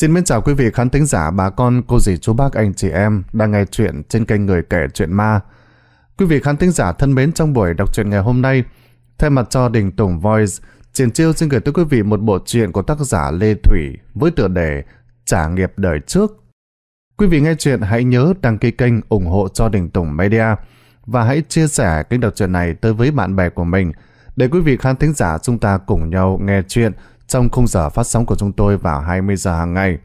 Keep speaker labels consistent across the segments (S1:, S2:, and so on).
S1: Xin mến chào quý vị khán thính giả, bà con, cô dì, chú bác, anh chị em đang nghe chuyện trên kênh Người Kể Chuyện Ma. Quý vị khán thính giả thân mến trong buổi đọc truyện ngày hôm nay, thay mặt cho Đình Tùng Voice, Triển Chiêu xin gửi tới quý vị một bộ truyện của tác giả Lê Thủy với tựa đề Trả nghiệp đời trước. Quý vị nghe chuyện hãy nhớ đăng ký kênh ủng hộ cho Đình Tùng Media và hãy chia sẻ kênh đọc truyện này tới với bạn bè của mình để quý vị khán thính giả chúng ta cùng nhau nghe chuyện trong khung giờ phát sóng của chúng tôi vào 20 giờ hàng ngày.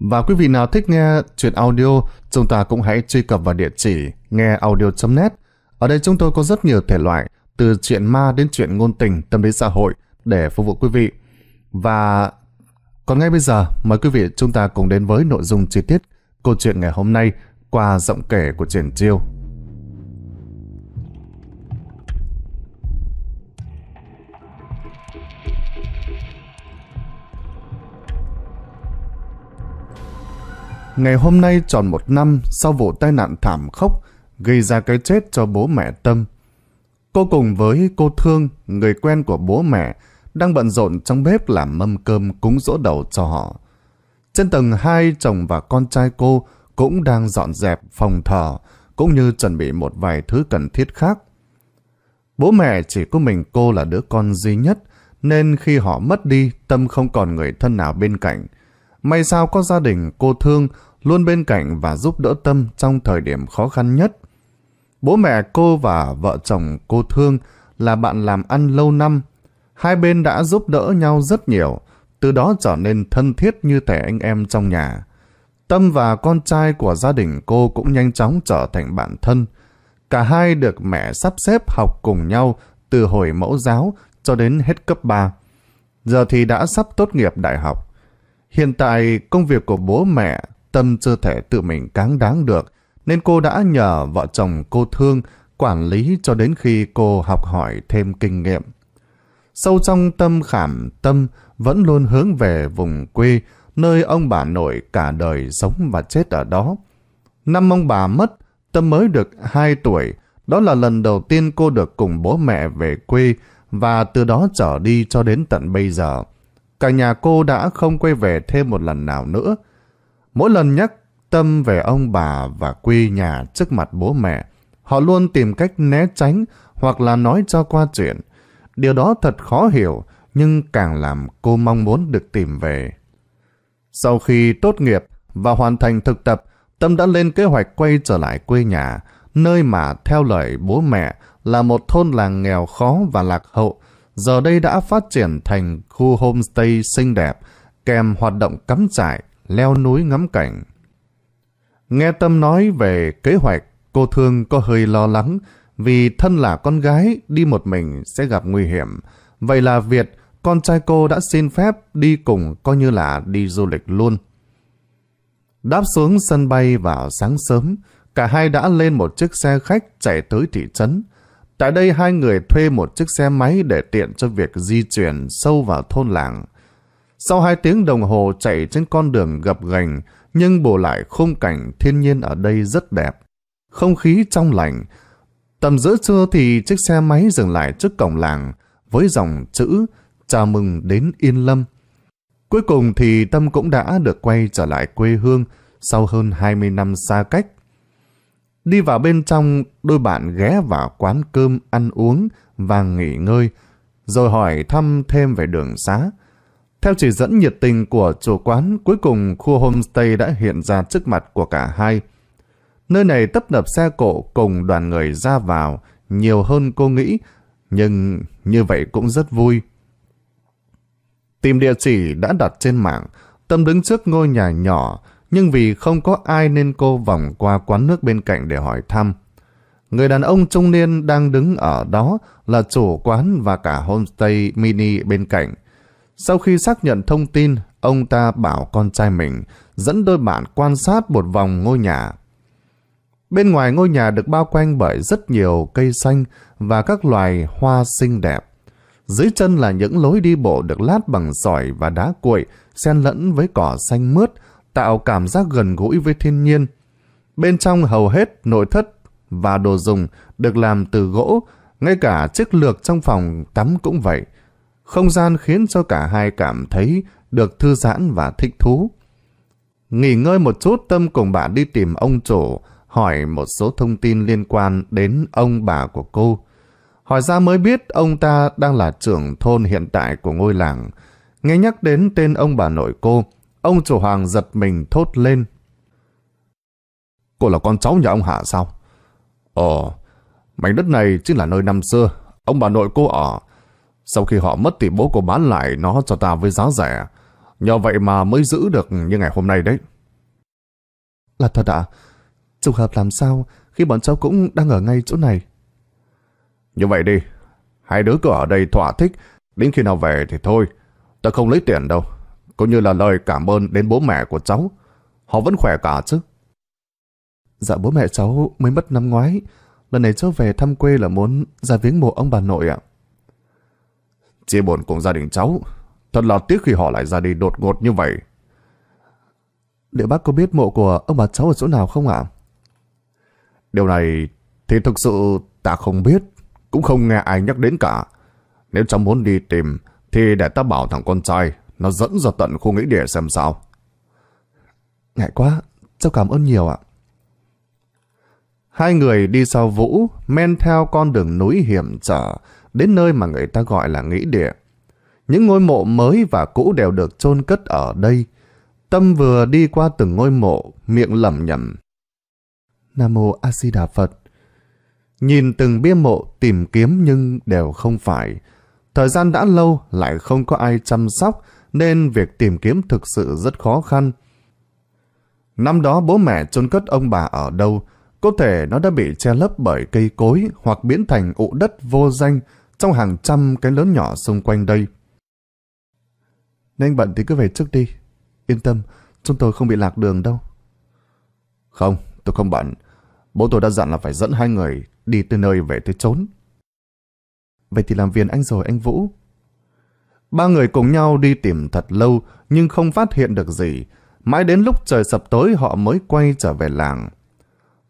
S1: Và quý vị nào thích nghe chuyện audio, chúng ta cũng hãy truy cập vào địa chỉ ngheaudio.net. Ở đây chúng tôi có rất nhiều thể loại, từ chuyện ma đến chuyện ngôn tình, tâm lý xã hội để phục vụ quý vị. Và còn ngay bây giờ, mời quý vị chúng ta cùng đến với nội dung chi tiết câu chuyện ngày hôm nay qua giọng kể của Triển Chiêu. Ngày hôm nay tròn một năm sau vụ tai nạn thảm khốc gây ra cái chết cho bố mẹ Tâm. Cô cùng với cô Thương, người quen của bố mẹ, đang bận rộn trong bếp làm mâm cơm cúng dỗ đầu cho họ. Trên tầng 2, chồng và con trai cô cũng đang dọn dẹp phòng thờ, cũng như chuẩn bị một vài thứ cần thiết khác. Bố mẹ chỉ có mình cô là đứa con duy nhất, nên khi họ mất đi, Tâm không còn người thân nào bên cạnh. May sao có gia đình cô thương, luôn bên cạnh và giúp đỡ Tâm trong thời điểm khó khăn nhất. Bố mẹ cô và vợ chồng cô Thương là bạn làm ăn lâu năm. Hai bên đã giúp đỡ nhau rất nhiều, từ đó trở nên thân thiết như thể anh em trong nhà. Tâm và con trai của gia đình cô cũng nhanh chóng trở thành bạn thân. Cả hai được mẹ sắp xếp học cùng nhau từ hồi mẫu giáo cho đến hết cấp 3. Giờ thì đã sắp tốt nghiệp đại học. Hiện tại công việc của bố mẹ Tâm chưa thể tự mình cáng đáng được, nên cô đã nhờ vợ chồng cô thương quản lý cho đến khi cô học hỏi thêm kinh nghiệm. Sâu trong tâm khảm, Tâm vẫn luôn hướng về vùng quê, nơi ông bà nội cả đời sống và chết ở đó. Năm ông bà mất, Tâm mới được 2 tuổi, đó là lần đầu tiên cô được cùng bố mẹ về quê và từ đó trở đi cho đến tận bây giờ. Cả nhà cô đã không quay về thêm một lần nào nữa, Mỗi lần nhắc tâm về ông bà và quê nhà trước mặt bố mẹ, họ luôn tìm cách né tránh hoặc là nói cho qua chuyện. Điều đó thật khó hiểu, nhưng càng làm cô mong muốn được tìm về. Sau khi tốt nghiệp và hoàn thành thực tập, Tâm đã lên kế hoạch quay trở lại quê nhà, nơi mà theo lời bố mẹ là một thôn làng nghèo khó và lạc hậu, giờ đây đã phát triển thành khu homestay xinh đẹp, kèm hoạt động cắm trại, leo núi ngắm cảnh. Nghe Tâm nói về kế hoạch, cô Thương có hơi lo lắng vì thân là con gái đi một mình sẽ gặp nguy hiểm. Vậy là Việt, con trai cô đã xin phép đi cùng coi như là đi du lịch luôn. Đáp xuống sân bay vào sáng sớm, cả hai đã lên một chiếc xe khách chạy tới thị trấn. Tại đây hai người thuê một chiếc xe máy để tiện cho việc di chuyển sâu vào thôn làng. Sau hai tiếng đồng hồ chạy trên con đường gập ghềnh, nhưng bù lại khung cảnh thiên nhiên ở đây rất đẹp. Không khí trong lành. Tầm giữa trưa thì chiếc xe máy dừng lại trước cổng làng với dòng chữ Chào mừng đến Yên Lâm. Cuối cùng thì Tâm cũng đã được quay trở lại quê hương sau hơn 20 năm xa cách. Đi vào bên trong, đôi bạn ghé vào quán cơm ăn uống và nghỉ ngơi, rồi hỏi thăm thêm về đường xá. Theo chỉ dẫn nhiệt tình của chủ quán, cuối cùng khu homestay đã hiện ra trước mặt của cả hai. Nơi này tấp nập xe cộ cùng đoàn người ra vào, nhiều hơn cô nghĩ, nhưng như vậy cũng rất vui. Tìm địa chỉ đã đặt trên mạng, Tâm đứng trước ngôi nhà nhỏ, nhưng vì không có ai nên cô vòng qua quán nước bên cạnh để hỏi thăm. Người đàn ông trung niên đang đứng ở đó là chủ quán và cả homestay mini bên cạnh. Sau khi xác nhận thông tin, ông ta bảo con trai mình dẫn đôi bạn quan sát một vòng ngôi nhà. Bên ngoài ngôi nhà được bao quanh bởi rất nhiều cây xanh và các loài hoa xinh đẹp. Dưới chân là những lối đi bộ được lát bằng sỏi và đá cuội, xen lẫn với cỏ xanh mướt, tạo cảm giác gần gũi với thiên nhiên. Bên trong hầu hết nội thất và đồ dùng được làm từ gỗ, ngay cả chiếc lược trong phòng tắm cũng vậy – không gian khiến cho cả hai cảm thấy được thư giãn và thích thú. Nghỉ ngơi một chút Tâm cùng bạn đi tìm ông chủ hỏi một số thông tin liên quan đến ông bà của cô. Hỏi ra mới biết ông ta đang là trưởng thôn hiện tại của ngôi làng. Nghe nhắc đến tên ông bà nội cô, ông chủ hoàng giật mình thốt lên. Cô là con cháu nhà ông Hạ sao? Ồ, mảnh đất này chính là nơi năm xưa, ông bà nội cô ở. Sau khi họ mất thì bố cô bán lại nó cho ta với giá rẻ. Nhờ vậy mà mới giữ được như ngày hôm nay đấy. Là thật ạ. À? Trùng hợp làm sao khi bọn cháu cũng đang ở ngay chỗ này. Như vậy đi. Hai đứa cứ ở đây thỏa thích. Đến khi nào về thì thôi. Ta không lấy tiền đâu. Cũng như là lời cảm ơn đến bố mẹ của cháu. Họ vẫn khỏe cả chứ. Dạ bố mẹ cháu mới mất năm ngoái. Lần này cháu về thăm quê là muốn ra viếng mộ ông bà nội ạ. À. Chia buồn cùng gia đình cháu. Thật là tiếc khi họ lại ra đi đột ngột như vậy. Liệu bác có biết mộ của ông bà cháu ở chỗ nào không ạ? Điều này thì thực sự ta không biết, cũng không nghe ai nhắc đến cả. Nếu cháu muốn đi tìm thì để ta bảo thằng con trai nó dẫn ra tận khu nghĩ địa xem sao. Ngại quá, cháu cảm ơn nhiều ạ. Hai người đi sau Vũ men theo con đường núi hiểm trở đến nơi mà người ta gọi là nghĩ địa. Những ngôi mộ mới và cũ đều được chôn cất ở đây. Tâm vừa đi qua từng ngôi mộ, miệng lẩm nhẩm. Nam mô A Di Đà Phật. Nhìn từng bia mộ tìm kiếm nhưng đều không phải. Thời gian đã lâu lại không có ai chăm sóc nên việc tìm kiếm thực sự rất khó khăn. Năm đó bố mẹ chôn cất ông bà ở đâu, có thể nó đã bị che lấp bởi cây cối hoặc biến thành ụ đất vô danh trong hàng trăm cái lớn nhỏ xung quanh đây. nếu anh bận thì cứ về trước đi. Yên tâm, chúng tôi không bị lạc đường đâu. Không, tôi không bận. Bố tôi đã dặn là phải dẫn hai người đi từ nơi về tới trốn. Vậy thì làm viền anh rồi anh Vũ. Ba người cùng nhau đi tìm thật lâu nhưng không phát hiện được gì. Mãi đến lúc trời sập tối họ mới quay trở về làng.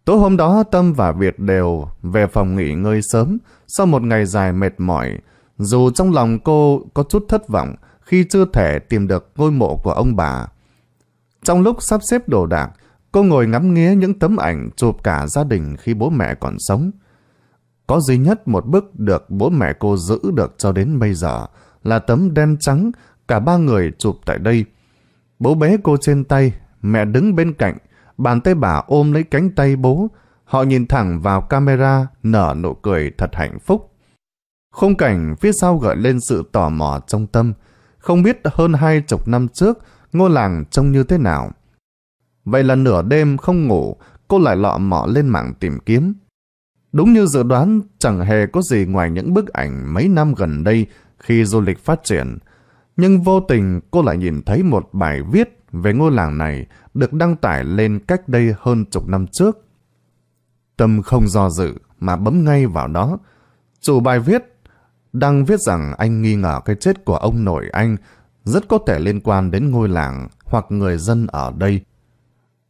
S1: Tối hôm đó Tâm và Việt đều về phòng nghỉ ngơi sớm sau một ngày dài mệt mỏi. Dù trong lòng cô có chút thất vọng khi chưa thể tìm được ngôi mộ của ông bà. Trong lúc sắp xếp đồ đạc, cô ngồi ngắm nghía những tấm ảnh chụp cả gia đình khi bố mẹ còn sống. Có duy nhất một bức được bố mẹ cô giữ được cho đến bây giờ là tấm đen trắng cả ba người chụp tại đây. Bố bé cô trên tay, mẹ đứng bên cạnh bàn tay bà ôm lấy cánh tay bố, họ nhìn thẳng vào camera, nở nụ cười thật hạnh phúc. Khung cảnh phía sau gợi lên sự tò mò trong tâm, không biết hơn hai chục năm trước ngôi làng trông như thế nào. Vậy là nửa đêm không ngủ, cô lại lọ mọ lên mạng tìm kiếm. Đúng như dự đoán, chẳng hề có gì ngoài những bức ảnh mấy năm gần đây khi du lịch phát triển. Nhưng vô tình cô lại nhìn thấy một bài viết về ngôi làng này được đăng tải lên cách đây hơn chục năm trước. Tâm không do dự mà bấm ngay vào đó. Chủ bài viết đang viết rằng anh nghi ngờ cái chết của ông nội anh rất có thể liên quan đến ngôi làng hoặc người dân ở đây.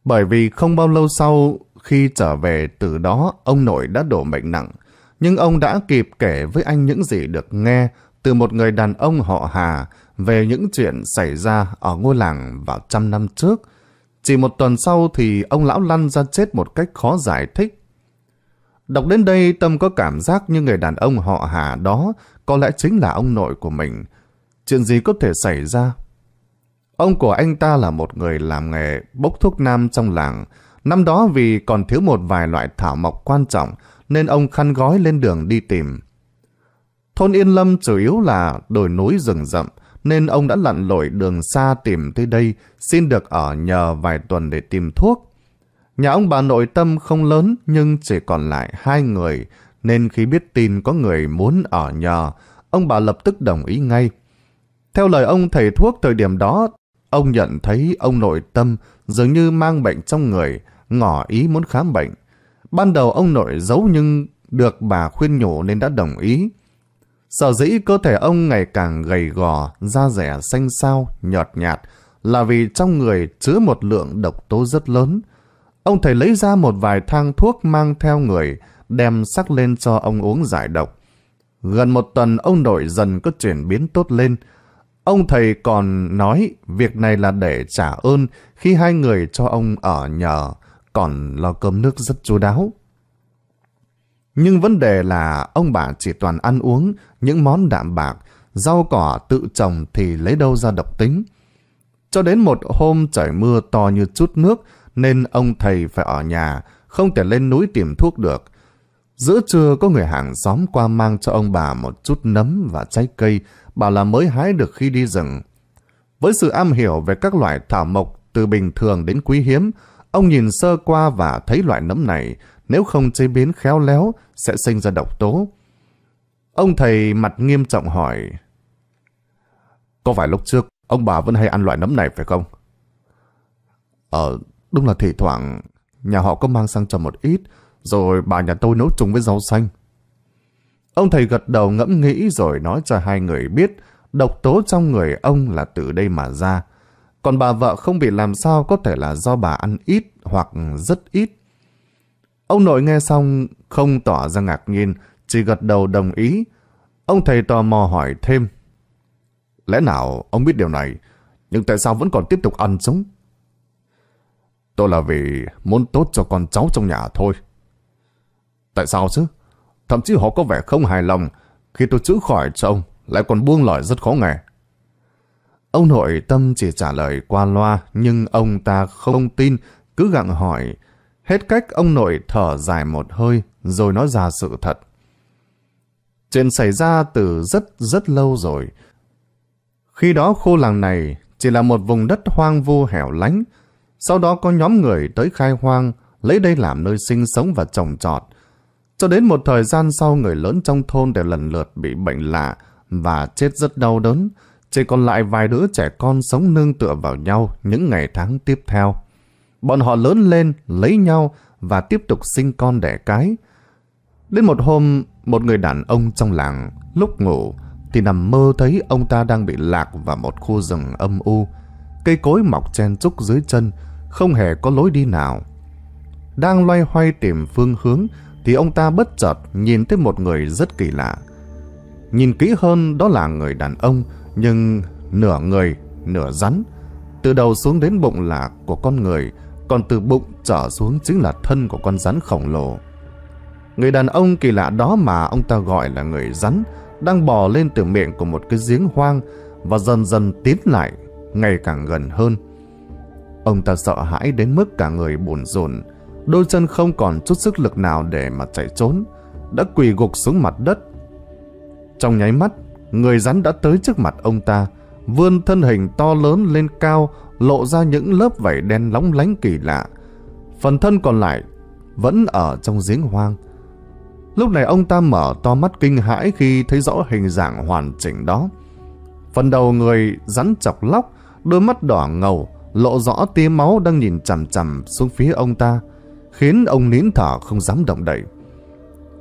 S1: Bởi vì không bao lâu sau khi trở về từ đó ông nội đã đổ bệnh nặng, nhưng ông đã kịp kể với anh những gì được nghe từ một người đàn ông họ Hà về những chuyện xảy ra ở ngôi làng vào trăm năm trước. Chỉ một tuần sau thì ông lão lăn ra chết một cách khó giải thích. Đọc đến đây Tâm có cảm giác như người đàn ông họ Hà đó có lẽ chính là ông nội của mình. Chuyện gì có thể xảy ra? Ông của anh ta là một người làm nghề bốc thuốc nam trong làng. Năm đó vì còn thiếu một vài loại thảo mộc quan trọng nên ông khăn gói lên đường đi tìm. Thôn Yên Lâm chủ yếu là đồi núi rừng rậm, nên ông đã lặn lội đường xa tìm tới đây, xin được ở nhờ vài tuần để tìm thuốc. Nhà ông bà nội tâm không lớn nhưng chỉ còn lại hai người, nên khi biết tin có người muốn ở nhờ, ông bà lập tức đồng ý ngay. Theo lời ông thầy thuốc thời điểm đó, ông nhận thấy ông nội tâm dường như mang bệnh trong người, ngỏ ý muốn khám bệnh. Ban đầu ông nội giấu nhưng được bà khuyên nhủ nên đã đồng ý. Sở dĩ cơ thể ông ngày càng gầy gò, da rẻ xanh xao, nhọt nhạt là vì trong người chứa một lượng độc tố rất lớn. Ông thầy lấy ra một vài thang thuốc mang theo người, đem sắc lên cho ông uống giải độc. Gần một tuần ông nội dần có chuyển biến tốt lên. Ông thầy còn nói việc này là để trả ơn khi hai người cho ông ở nhờ, còn lo cơm nước rất chú đáo. Nhưng vấn đề là ông bà chỉ toàn ăn uống những món đạm bạc, rau cỏ tự trồng thì lấy đâu ra độc tính. Cho đến một hôm trời mưa to như chút nước nên ông thầy phải ở nhà, không thể lên núi tìm thuốc được. Giữa trưa có người hàng xóm qua mang cho ông bà một chút nấm và trái cây, bảo là mới hái được khi đi rừng. Với sự am hiểu về các loại thảo mộc từ bình thường đến quý hiếm, ông nhìn sơ qua và thấy loại nấm này nếu không chế biến khéo léo sẽ sinh ra độc tố. Ông thầy mặt nghiêm trọng hỏi, Có phải lúc trước ông bà vẫn hay ăn loại nấm này phải không? Ờ, đúng là thỉnh thoảng nhà họ có mang sang cho một ít, rồi bà nhà tôi nấu chung với rau xanh. Ông thầy gật đầu ngẫm nghĩ rồi nói cho hai người biết độc tố trong người ông là từ đây mà ra. Còn bà vợ không bị làm sao có thể là do bà ăn ít hoặc rất ít. Ông nội nghe xong không tỏ ra ngạc nhiên, chỉ gật đầu đồng ý. Ông thầy tò mò hỏi thêm. Lẽ nào ông biết điều này, nhưng tại sao vẫn còn tiếp tục ăn sống? Tôi là vì muốn tốt cho con cháu trong nhà thôi. Tại sao chứ? Thậm chí họ có vẻ không hài lòng khi tôi chữa khỏi cho ông lại còn buông lời rất khó nghe. Ông nội tâm chỉ trả lời qua loa nhưng ông ta không tin cứ gặng hỏi Hết cách ông nội thở dài một hơi rồi nói ra sự thật. Chuyện xảy ra từ rất rất lâu rồi. Khi đó khu làng này chỉ là một vùng đất hoang vu hẻo lánh. Sau đó có nhóm người tới khai hoang, lấy đây làm nơi sinh sống và trồng trọt. Cho đến một thời gian sau người lớn trong thôn đều lần lượt bị bệnh lạ và chết rất đau đớn. Chỉ còn lại vài đứa trẻ con sống nương tựa vào nhau những ngày tháng tiếp theo bọn họ lớn lên, lấy nhau và tiếp tục sinh con đẻ cái. Đến một hôm, một người đàn ông trong làng lúc ngủ thì nằm mơ thấy ông ta đang bị lạc vào một khu rừng âm u. Cây cối mọc chen trúc dưới chân, không hề có lối đi nào. Đang loay hoay tìm phương hướng thì ông ta bất chợt nhìn thấy một người rất kỳ lạ. Nhìn kỹ hơn đó là người đàn ông nhưng nửa người, nửa rắn. Từ đầu xuống đến bụng là của con người, còn từ bụng trở xuống chính là thân của con rắn khổng lồ. Người đàn ông kỳ lạ đó mà ông ta gọi là người rắn đang bò lên từ miệng của một cái giếng hoang và dần dần tiến lại, ngày càng gần hơn. Ông ta sợ hãi đến mức cả người buồn rồn, đôi chân không còn chút sức lực nào để mà chạy trốn, đã quỳ gục xuống mặt đất. Trong nháy mắt, người rắn đã tới trước mặt ông ta, vươn thân hình to lớn lên cao, lộ ra những lớp vảy đen lóng lánh kỳ lạ. Phần thân còn lại vẫn ở trong giếng hoang. Lúc này ông ta mở to mắt kinh hãi khi thấy rõ hình dạng hoàn chỉnh đó. Phần đầu người rắn chọc lóc, đôi mắt đỏ ngầu, lộ rõ tia máu đang nhìn chằm chằm xuống phía ông ta, khiến ông nín thở không dám động đậy.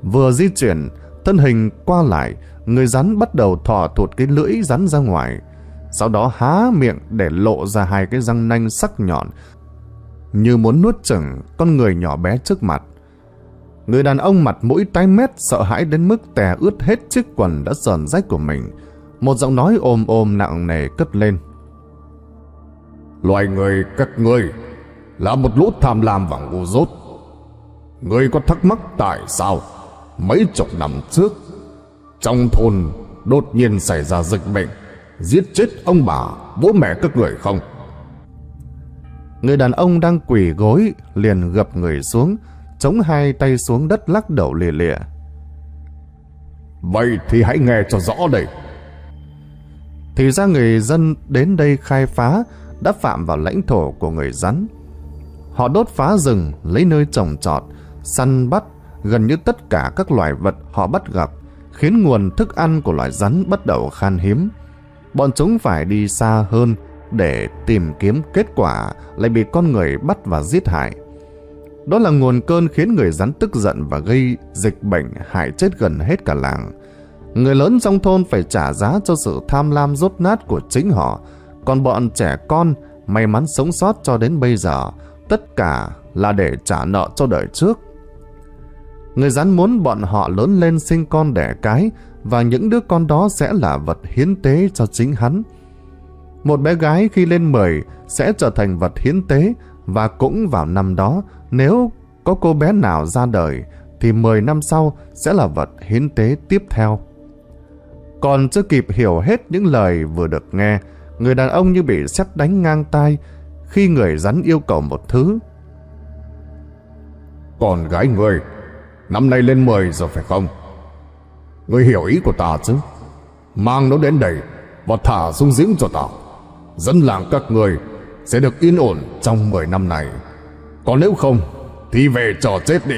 S1: Vừa di chuyển, thân hình qua lại, người rắn bắt đầu thò tuột cái lưỡi rắn ra ngoài, sau đó há miệng để lộ ra hai cái răng nanh sắc nhọn, như muốn nuốt chửng con người nhỏ bé trước mặt. Người đàn ông mặt mũi tái mét sợ hãi đến mức tè ướt hết chiếc quần đã sờn rách của mình. Một giọng nói ôm ôm nặng nề cất lên. Loài người các ngươi là một lũ tham lam và ngu dốt. Ngươi có thắc mắc tại sao mấy chục năm trước trong thôn đột nhiên xảy ra dịch bệnh giết chết ông bà, bố mẹ các người không? Người đàn ông đang quỳ gối, liền gập người xuống, chống hai tay xuống đất lắc đầu lìa lìa. Vậy thì hãy nghe cho rõ đây. Thì ra người dân đến đây khai phá đã phạm vào lãnh thổ của người rắn. Họ đốt phá rừng, lấy nơi trồng trọt, săn bắt gần như tất cả các loài vật họ bắt gặp, khiến nguồn thức ăn của loài rắn bắt đầu khan hiếm bọn chúng phải đi xa hơn để tìm kiếm kết quả lại bị con người bắt và giết hại. Đó là nguồn cơn khiến người rắn tức giận và gây dịch bệnh hại chết gần hết cả làng. Người lớn trong thôn phải trả giá cho sự tham lam rốt nát của chính họ, còn bọn trẻ con may mắn sống sót cho đến bây giờ, tất cả là để trả nợ cho đời trước. Người rắn muốn bọn họ lớn lên sinh con đẻ cái và những đứa con đó sẽ là vật hiến tế cho chính hắn. Một bé gái khi lên 10 sẽ trở thành vật hiến tế và cũng vào năm đó nếu có cô bé nào ra đời thì 10 năm sau sẽ là vật hiến tế tiếp theo. Còn chưa kịp hiểu hết những lời vừa được nghe, người đàn ông như bị xét đánh ngang tai khi người rắn yêu cầu một thứ. Còn gái người, năm nay lên 10 rồi phải không? ngươi hiểu ý của ta chứ Mang nó đến đây Và thả xuống giếng cho ta Dân làng các ngươi Sẽ được yên ổn trong 10 năm này Còn nếu không Thì về trò chết đi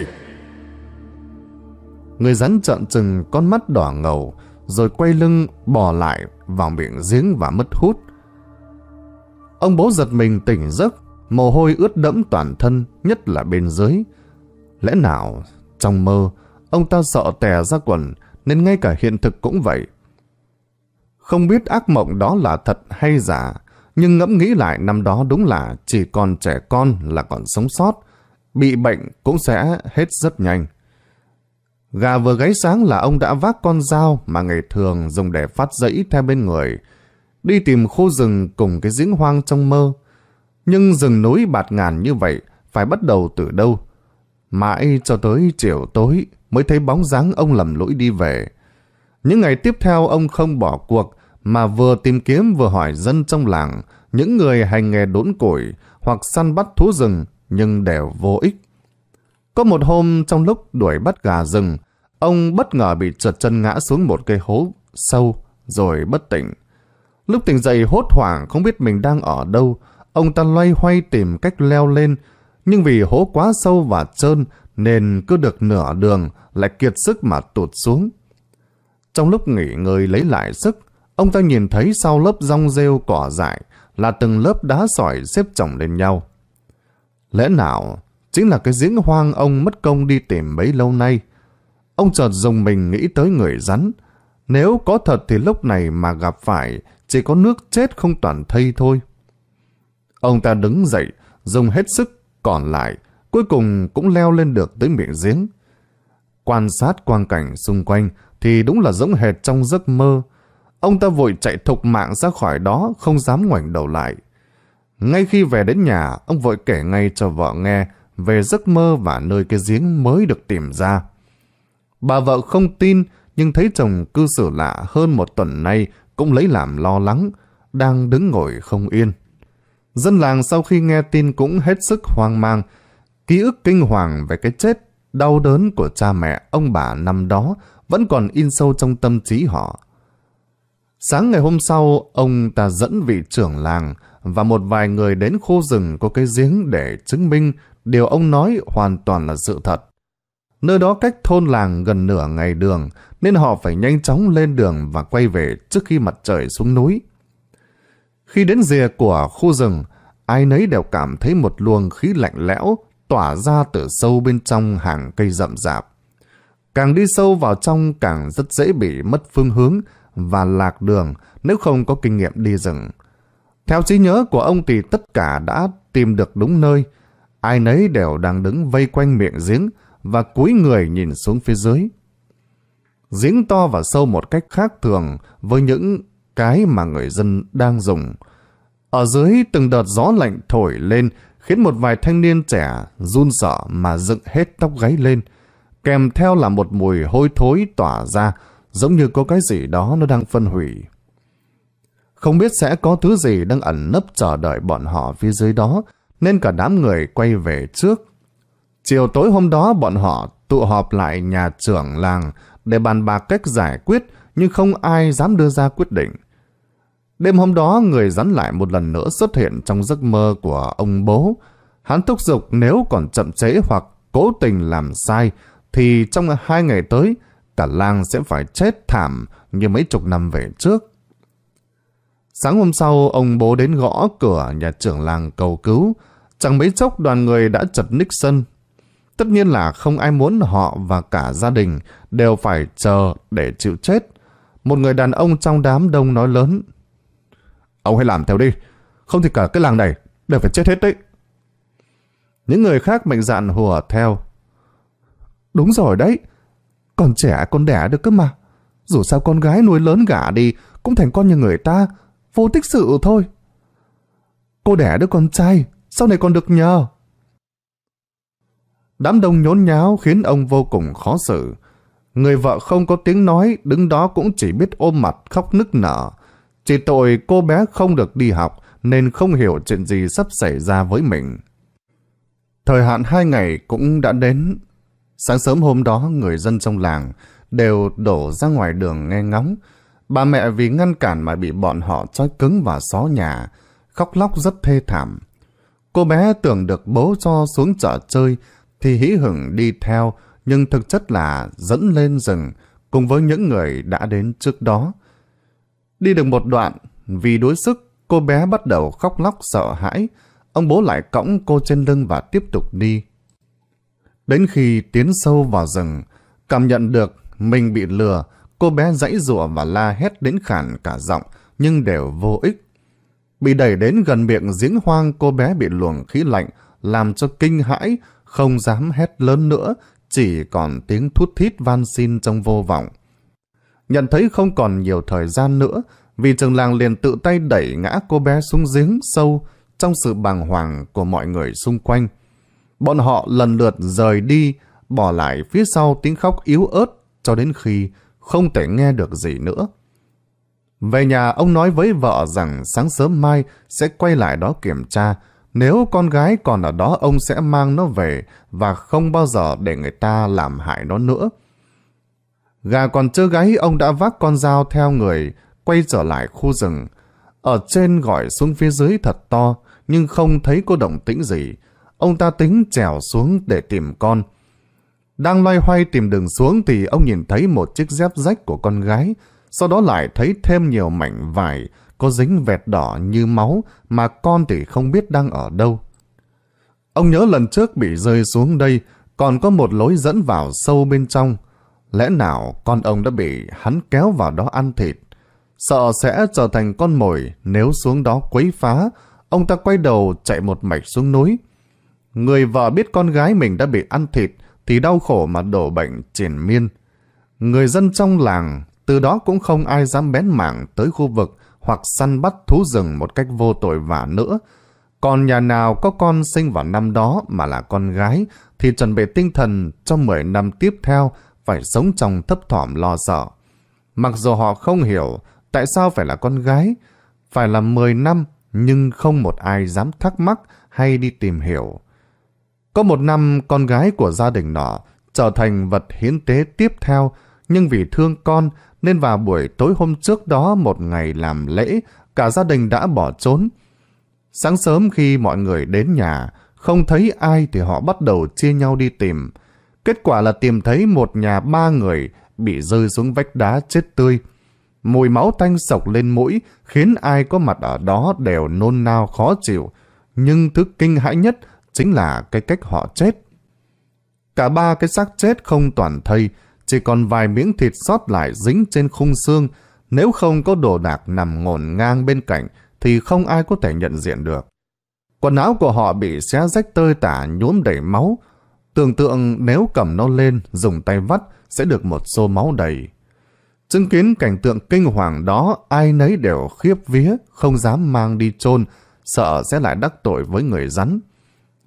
S1: Người rắn trợn trừng con mắt đỏ ngầu Rồi quay lưng bò lại Vào miệng giếng và mất hút Ông bố giật mình tỉnh giấc Mồ hôi ướt đẫm toàn thân Nhất là bên dưới Lẽ nào trong mơ Ông ta sợ tè ra quần nên ngay cả hiện thực cũng vậy. Không biết ác mộng đó là thật hay giả, nhưng ngẫm nghĩ lại năm đó đúng là chỉ còn trẻ con là còn sống sót, bị bệnh cũng sẽ hết rất nhanh. Gà vừa gáy sáng là ông đã vác con dao mà ngày thường dùng để phát dẫy theo bên người, đi tìm khu rừng cùng cái diễn hoang trong mơ. Nhưng rừng núi bạt ngàn như vậy phải bắt đầu từ đâu? Mãi cho tới chiều tối, mới thấy bóng dáng ông lầm lỗi đi về. Những ngày tiếp theo ông không bỏ cuộc mà vừa tìm kiếm vừa hỏi dân trong làng, những người hành nghề đốn củi hoặc săn bắt thú rừng nhưng đều vô ích. Có một hôm trong lúc đuổi bắt gà rừng, ông bất ngờ bị trượt chân ngã xuống một cây hố sâu rồi bất tỉnh. Lúc tỉnh dậy hốt hoảng không biết mình đang ở đâu, ông ta loay hoay tìm cách leo lên, nhưng vì hố quá sâu và trơn nên cứ được nửa đường lại kiệt sức mà tụt xuống. Trong lúc nghỉ ngơi lấy lại sức, ông ta nhìn thấy sau lớp rong rêu cỏ dại là từng lớp đá sỏi xếp chồng lên nhau. Lẽ nào chính là cái giếng hoang ông mất công đi tìm mấy lâu nay? Ông chợt dùng mình nghĩ tới người rắn. Nếu có thật thì lúc này mà gặp phải chỉ có nước chết không toàn thây thôi. Ông ta đứng dậy, dùng hết sức còn lại, cuối cùng cũng leo lên được tới miệng giếng. Quan sát quang cảnh xung quanh thì đúng là giống hệt trong giấc mơ. Ông ta vội chạy thục mạng ra khỏi đó, không dám ngoảnh đầu lại. Ngay khi về đến nhà, ông vội kể ngay cho vợ nghe về giấc mơ và nơi cái giếng mới được tìm ra. Bà vợ không tin, nhưng thấy chồng cư xử lạ hơn một tuần nay cũng lấy làm lo lắng, đang đứng ngồi không yên. Dân làng sau khi nghe tin cũng hết sức hoang mang, Ký ức kinh hoàng về cái chết, đau đớn của cha mẹ, ông bà năm đó vẫn còn in sâu trong tâm trí họ. Sáng ngày hôm sau, ông ta dẫn vị trưởng làng và một vài người đến khu rừng có cái giếng để chứng minh điều ông nói hoàn toàn là sự thật. Nơi đó cách thôn làng gần nửa ngày đường, nên họ phải nhanh chóng lên đường và quay về trước khi mặt trời xuống núi. Khi đến rìa của khu rừng, ai nấy đều cảm thấy một luồng khí lạnh lẽo tỏa ra từ sâu bên trong hàng cây rậm rạp. Càng đi sâu vào trong càng rất dễ bị mất phương hướng và lạc đường nếu không có kinh nghiệm đi rừng. Theo trí nhớ của ông thì tất cả đã tìm được đúng nơi. Ai nấy đều đang đứng vây quanh miệng giếng và cúi người nhìn xuống phía dưới. Giếng to và sâu một cách khác thường với những cái mà người dân đang dùng. Ở dưới từng đợt gió lạnh thổi lên khiến một vài thanh niên trẻ run sợ mà dựng hết tóc gáy lên, kèm theo là một mùi hôi thối tỏa ra, giống như có cái gì đó nó đang phân hủy. Không biết sẽ có thứ gì đang ẩn nấp chờ đợi bọn họ phía dưới đó, nên cả đám người quay về trước. Chiều tối hôm đó bọn họ tụ họp lại nhà trưởng làng để bàn bạc cách giải quyết, nhưng không ai dám đưa ra quyết định. Đêm hôm đó người rắn lại một lần nữa xuất hiện trong giấc mơ của ông bố. Hắn thúc giục nếu còn chậm chế hoặc cố tình làm sai thì trong hai ngày tới cả làng sẽ phải chết thảm như mấy chục năm về trước. Sáng hôm sau ông bố đến gõ cửa nhà trưởng làng cầu cứu. Chẳng mấy chốc đoàn người đã chật ních sân. Tất nhiên là không ai muốn họ và cả gia đình đều phải chờ để chịu chết. Một người đàn ông trong đám đông nói lớn Ông hãy làm theo đi. Không thì cả cái làng này đều phải chết hết đấy. Những người khác mạnh dạn hùa theo. Đúng rồi đấy. Còn trẻ con đẻ được cơ mà. Dù sao con gái nuôi lớn gả đi cũng thành con như người ta. Vô tích sự thôi. Cô đẻ đứa con trai. Sau này còn được nhờ. Đám đông nhốn nháo khiến ông vô cùng khó xử. Người vợ không có tiếng nói, đứng đó cũng chỉ biết ôm mặt khóc nức nở. Chỉ tội cô bé không được đi học nên không hiểu chuyện gì sắp xảy ra với mình. Thời hạn hai ngày cũng đã đến. Sáng sớm hôm đó người dân trong làng đều đổ ra ngoài đường nghe ngóng. Bà mẹ vì ngăn cản mà bị bọn họ trói cứng và xó nhà, khóc lóc rất thê thảm. Cô bé tưởng được bố cho xuống chợ chơi thì hí hửng đi theo nhưng thực chất là dẫn lên rừng cùng với những người đã đến trước đó. Đi được một đoạn, vì đuối sức, cô bé bắt đầu khóc lóc sợ hãi. Ông bố lại cõng cô trên lưng và tiếp tục đi. Đến khi tiến sâu vào rừng, cảm nhận được mình bị lừa, cô bé dãy rủa và la hét đến khản cả giọng, nhưng đều vô ích. Bị đẩy đến gần miệng giếng hoang, cô bé bị luồng khí lạnh, làm cho kinh hãi, không dám hét lớn nữa, chỉ còn tiếng thút thít van xin trong vô vọng. Nhận thấy không còn nhiều thời gian nữa, vì trường làng liền tự tay đẩy ngã cô bé xuống giếng sâu trong sự bàng hoàng của mọi người xung quanh. Bọn họ lần lượt rời đi, bỏ lại phía sau tiếng khóc yếu ớt cho đến khi không thể nghe được gì nữa. Về nhà ông nói với vợ rằng sáng sớm mai sẽ quay lại đó kiểm tra. Nếu con gái còn ở đó ông sẽ mang nó về và không bao giờ để người ta làm hại nó nữa. Gà còn chưa gáy, ông đã vác con dao theo người, quay trở lại khu rừng. Ở trên gọi xuống phía dưới thật to, nhưng không thấy có động tĩnh gì. Ông ta tính trèo xuống để tìm con. Đang loay hoay tìm đường xuống thì ông nhìn thấy một chiếc dép rách của con gái, sau đó lại thấy thêm nhiều mảnh vải có dính vẹt đỏ như máu mà con thì không biết đang ở đâu. Ông nhớ lần trước bị rơi xuống đây, còn có một lối dẫn vào sâu bên trong. Lẽ nào con ông đã bị hắn kéo vào đó ăn thịt? Sợ sẽ trở thành con mồi nếu xuống đó quấy phá, ông ta quay đầu chạy một mạch xuống núi. Người vợ biết con gái mình đã bị ăn thịt thì đau khổ mà đổ bệnh triển miên. Người dân trong làng từ đó cũng không ai dám bén mảng tới khu vực hoặc săn bắt thú rừng một cách vô tội vạ nữa. Còn nhà nào có con sinh vào năm đó mà là con gái thì chuẩn bị tinh thần cho 10 năm tiếp theo phải sống trong thấp thỏm lo sợ. Mặc dù họ không hiểu tại sao phải là con gái, phải là 10 năm nhưng không một ai dám thắc mắc hay đi tìm hiểu. Có một năm con gái của gia đình nọ trở thành vật hiến tế tiếp theo nhưng vì thương con nên vào buổi tối hôm trước đó một ngày làm lễ cả gia đình đã bỏ trốn. Sáng sớm khi mọi người đến nhà không thấy ai thì họ bắt đầu chia nhau đi tìm. Kết quả là tìm thấy một nhà ba người bị rơi xuống vách đá chết tươi. Mùi máu tanh sộc lên mũi khiến ai có mặt ở đó đều nôn nao khó chịu. Nhưng thứ kinh hãi nhất chính là cái cách họ chết. Cả ba cái xác chết không toàn thây, chỉ còn vài miếng thịt sót lại dính trên khung xương. Nếu không có đồ đạc nằm ngổn ngang bên cạnh thì không ai có thể nhận diện được. Quần áo của họ bị xé rách tơi tả nhuốm đầy máu, Tưởng tượng nếu cầm nó lên, dùng tay vắt, sẽ được một xô máu đầy. Chứng kiến cảnh tượng kinh hoàng đó, ai nấy đều khiếp vía, không dám mang đi chôn sợ sẽ lại đắc tội với người rắn.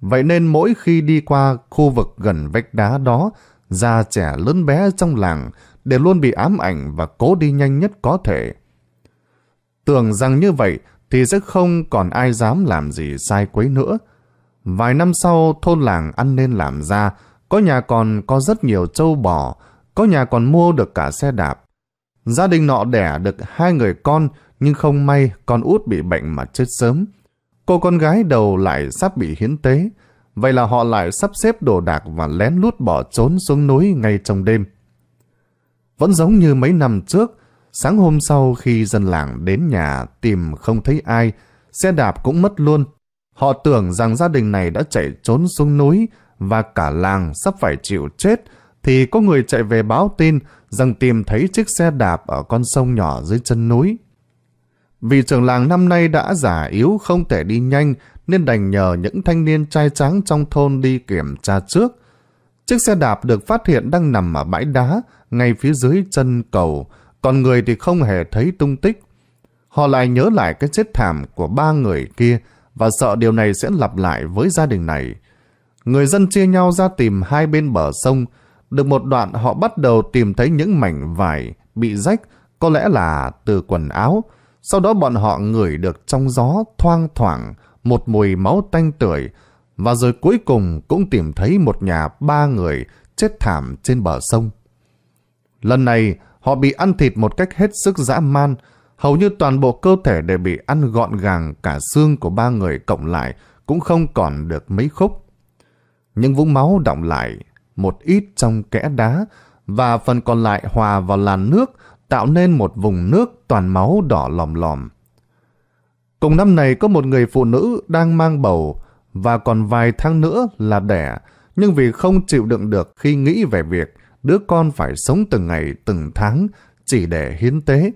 S1: Vậy nên mỗi khi đi qua khu vực gần vách đá đó, già trẻ lớn bé trong làng đều luôn bị ám ảnh và cố đi nhanh nhất có thể. Tưởng rằng như vậy thì sẽ không còn ai dám làm gì sai quấy nữa, Vài năm sau, thôn làng ăn nên làm ra, có nhà còn có rất nhiều trâu bò, có nhà còn mua được cả xe đạp. Gia đình nọ đẻ được hai người con, nhưng không may con út bị bệnh mà chết sớm. Cô con gái đầu lại sắp bị hiến tế, vậy là họ lại sắp xếp đồ đạc và lén lút bỏ trốn xuống núi ngay trong đêm. Vẫn giống như mấy năm trước, sáng hôm sau khi dân làng đến nhà tìm không thấy ai, xe đạp cũng mất luôn. Họ tưởng rằng gia đình này đã chạy trốn xuống núi và cả làng sắp phải chịu chết thì có người chạy về báo tin rằng tìm thấy chiếc xe đạp ở con sông nhỏ dưới chân núi. Vì trường làng năm nay đã già yếu không thể đi nhanh nên đành nhờ những thanh niên trai tráng trong thôn đi kiểm tra trước. Chiếc xe đạp được phát hiện đang nằm ở bãi đá ngay phía dưới chân cầu, còn người thì không hề thấy tung tích. Họ lại nhớ lại cái chết thảm của ba người kia và sợ điều này sẽ lặp lại với gia đình này. Người dân chia nhau ra tìm hai bên bờ sông. Được một đoạn họ bắt đầu tìm thấy những mảnh vải bị rách, có lẽ là từ quần áo. Sau đó bọn họ ngửi được trong gió thoang thoảng một mùi máu tanh tưởi và rồi cuối cùng cũng tìm thấy một nhà ba người chết thảm trên bờ sông. Lần này họ bị ăn thịt một cách hết sức dã man, Hầu như toàn bộ cơ thể đều bị ăn gọn gàng cả xương của ba người cộng lại cũng không còn được mấy khúc. Những vũng máu đọng lại một ít trong kẽ đá và phần còn lại hòa vào làn nước tạo nên một vùng nước toàn máu đỏ lòm lòm. Cùng năm này có một người phụ nữ đang mang bầu và còn vài tháng nữa là đẻ, nhưng vì không chịu đựng được khi nghĩ về việc đứa con phải sống từng ngày từng tháng chỉ để hiến tế,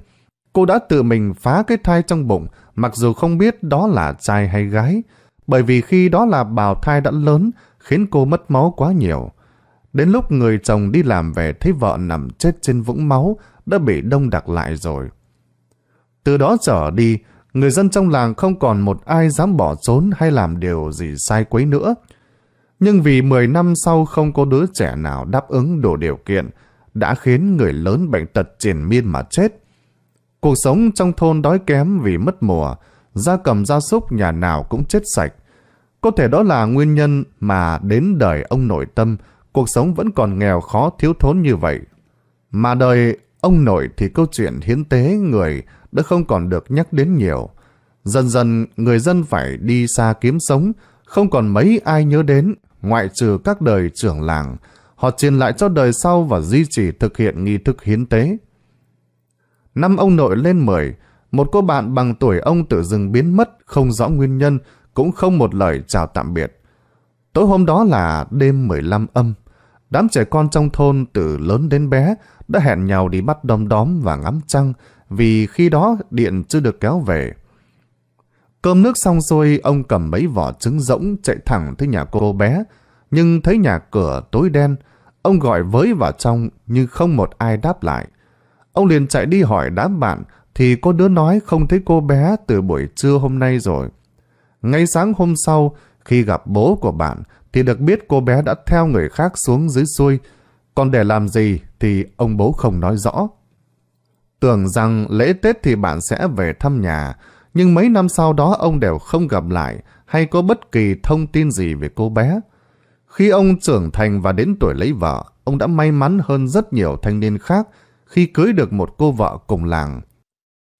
S1: Cô đã tự mình phá cái thai trong bụng, mặc dù không biết đó là trai hay gái, bởi vì khi đó là bào thai đã lớn, khiến cô mất máu quá nhiều. Đến lúc người chồng đi làm về thấy vợ nằm chết trên vũng máu, đã bị đông đặc lại rồi. Từ đó trở đi, người dân trong làng không còn một ai dám bỏ trốn hay làm điều gì sai quấy nữa. Nhưng vì 10 năm sau không có đứa trẻ nào đáp ứng đủ điều kiện, đã khiến người lớn bệnh tật triển miên mà chết. Cuộc sống trong thôn đói kém vì mất mùa, gia cầm gia súc nhà nào cũng chết sạch. Có thể đó là nguyên nhân mà đến đời ông nội tâm, cuộc sống vẫn còn nghèo khó thiếu thốn như vậy. Mà đời ông nội thì câu chuyện hiến tế người đã không còn được nhắc đến nhiều. Dần dần người dân phải đi xa kiếm sống, không còn mấy ai nhớ đến, ngoại trừ các đời trưởng làng. Họ truyền lại cho đời sau và duy trì thực hiện nghi thức hiến tế. Năm ông nội lên mời một cô bạn bằng tuổi ông tự dưng biến mất, không rõ nguyên nhân, cũng không một lời chào tạm biệt. Tối hôm đó là đêm 15 âm. Đám trẻ con trong thôn từ lớn đến bé đã hẹn nhau đi bắt đom đóm và ngắm trăng vì khi đó điện chưa được kéo về. Cơm nước xong xuôi, ông cầm mấy vỏ trứng rỗng chạy thẳng tới nhà cô bé. Nhưng thấy nhà cửa tối đen, ông gọi với vào trong nhưng không một ai đáp lại. Ông liền chạy đi hỏi đám bạn thì có đứa nói không thấy cô bé từ buổi trưa hôm nay rồi. Ngay sáng hôm sau, khi gặp bố của bạn thì được biết cô bé đã theo người khác xuống dưới xuôi. Còn để làm gì thì ông bố không nói rõ. Tưởng rằng lễ Tết thì bạn sẽ về thăm nhà, nhưng mấy năm sau đó ông đều không gặp lại hay có bất kỳ thông tin gì về cô bé. Khi ông trưởng thành và đến tuổi lấy vợ, ông đã may mắn hơn rất nhiều thanh niên khác khi cưới được một cô vợ cùng làng.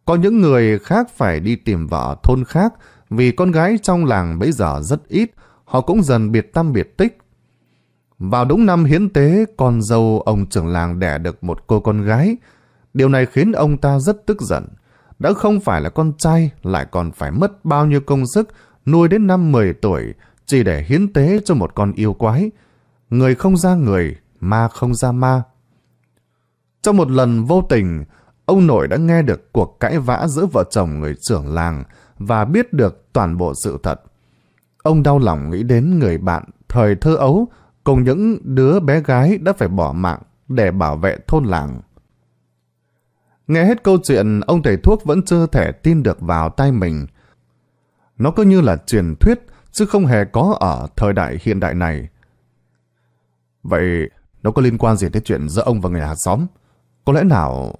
S1: Có những người khác phải đi tìm vợ thôn khác vì con gái trong làng bấy giờ rất ít, họ cũng dần biệt tâm biệt tích. Vào đúng năm hiến tế, con dâu ông trưởng làng đẻ được một cô con gái. Điều này khiến ông ta rất tức giận. Đã không phải là con trai, lại còn phải mất bao nhiêu công sức nuôi đến năm 10 tuổi chỉ để hiến tế cho một con yêu quái. Người không ra người, ma không ra ma, trong một lần vô tình, ông nội đã nghe được cuộc cãi vã giữa vợ chồng người trưởng làng và biết được toàn bộ sự thật. Ông đau lòng nghĩ đến người bạn thời thơ ấu cùng những đứa bé gái đã phải bỏ mạng để bảo vệ thôn làng. Nghe hết câu chuyện, ông thầy thuốc vẫn chưa thể tin được vào tay mình. Nó cứ như là truyền thuyết, chứ không hề có ở thời đại hiện đại này. Vậy nó có liên quan gì đến chuyện giữa ông và người hàng xóm? Có lẽ nào...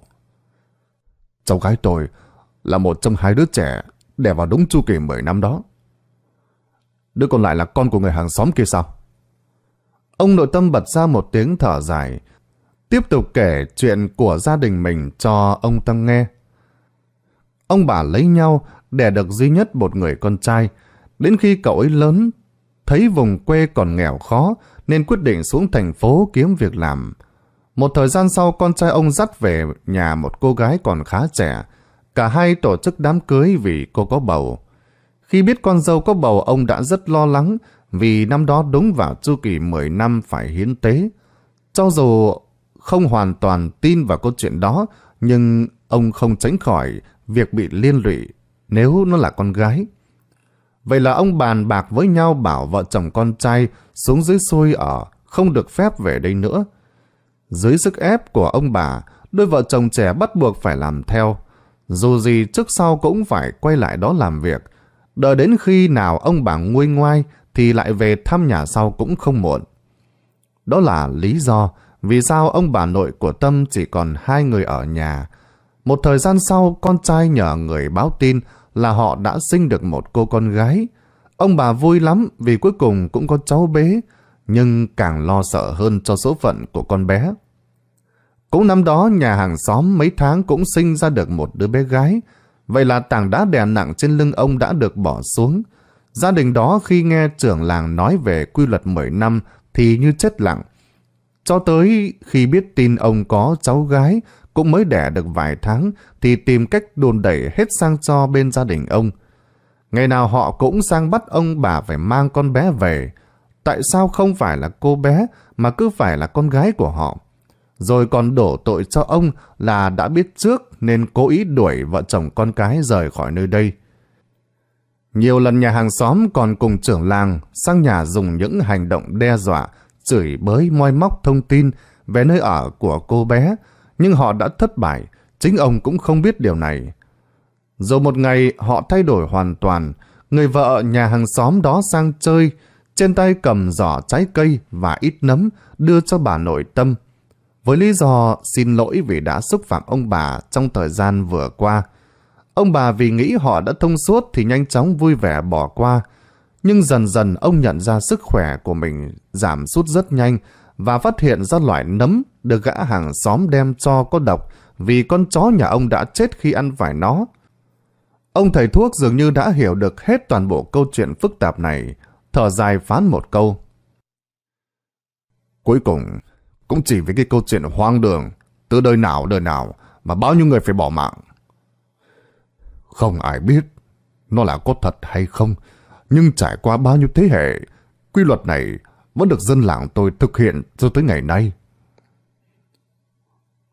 S1: Cháu gái tôi là một trong hai đứa trẻ đẻ vào đúng chu kỳ 10 năm đó. Đứa còn lại là con của người hàng xóm kia sao? Ông nội tâm bật ra một tiếng thở dài, tiếp tục kể chuyện của gia đình mình cho ông Tâm nghe. Ông bà lấy nhau đẻ được duy nhất một người con trai, đến khi cậu ấy lớn, thấy vùng quê còn nghèo khó nên quyết định xuống thành phố kiếm việc làm. Một thời gian sau con trai ông dắt về nhà một cô gái còn khá trẻ. Cả hai tổ chức đám cưới vì cô có bầu. Khi biết con dâu có bầu ông đã rất lo lắng vì năm đó đúng vào chu kỳ 10 năm phải hiến tế. Cho dù không hoàn toàn tin vào câu chuyện đó nhưng ông không tránh khỏi việc bị liên lụy nếu nó là con gái. Vậy là ông bàn bạc với nhau bảo vợ chồng con trai xuống dưới xuôi ở, không được phép về đây nữa. Dưới sức ép của ông bà, đôi vợ chồng trẻ bắt buộc phải làm theo. Dù gì trước sau cũng phải quay lại đó làm việc. Đợi đến khi nào ông bà nguôi ngoai thì lại về thăm nhà sau cũng không muộn. Đó là lý do vì sao ông bà nội của Tâm chỉ còn hai người ở nhà. Một thời gian sau, con trai nhờ người báo tin là họ đã sinh được một cô con gái. Ông bà vui lắm vì cuối cùng cũng có cháu bế nhưng càng lo sợ hơn cho số phận của con bé. Cũng năm đó nhà hàng xóm mấy tháng cũng sinh ra được một đứa bé gái, vậy là tảng đá đè nặng trên lưng ông đã được bỏ xuống. Gia đình đó khi nghe trưởng làng nói về quy luật mười năm thì như chết lặng. Cho tới khi biết tin ông có cháu gái cũng mới đẻ được vài tháng thì tìm cách đồn đẩy hết sang cho bên gia đình ông. Ngày nào họ cũng sang bắt ông bà phải mang con bé về tại sao không phải là cô bé mà cứ phải là con gái của họ. Rồi còn đổ tội cho ông là đã biết trước nên cố ý đuổi vợ chồng con cái rời khỏi nơi đây. Nhiều lần nhà hàng xóm còn cùng trưởng làng sang nhà dùng những hành động đe dọa, chửi bới moi móc thông tin về nơi ở của cô bé, nhưng họ đã thất bại, chính ông cũng không biết điều này. Rồi một ngày họ thay đổi hoàn toàn, người vợ nhà hàng xóm đó sang chơi, trên tay cầm giỏ trái cây và ít nấm đưa cho bà nội tâm. Với lý do xin lỗi vì đã xúc phạm ông bà trong thời gian vừa qua. Ông bà vì nghĩ họ đã thông suốt thì nhanh chóng vui vẻ bỏ qua. Nhưng dần dần ông nhận ra sức khỏe của mình giảm sút rất nhanh và phát hiện ra loại nấm được gã hàng xóm đem cho có độc vì con chó nhà ông đã chết khi ăn phải nó. Ông thầy thuốc dường như đã hiểu được hết toàn bộ câu chuyện phức tạp này thở dài phán một câu. Cuối cùng, cũng chỉ với cái câu chuyện hoang đường, từ đời nào đời nào mà bao nhiêu người phải bỏ mạng. Không ai biết nó là có thật hay không, nhưng trải qua bao nhiêu thế hệ, quy luật này vẫn được dân làng tôi thực hiện cho tới ngày nay.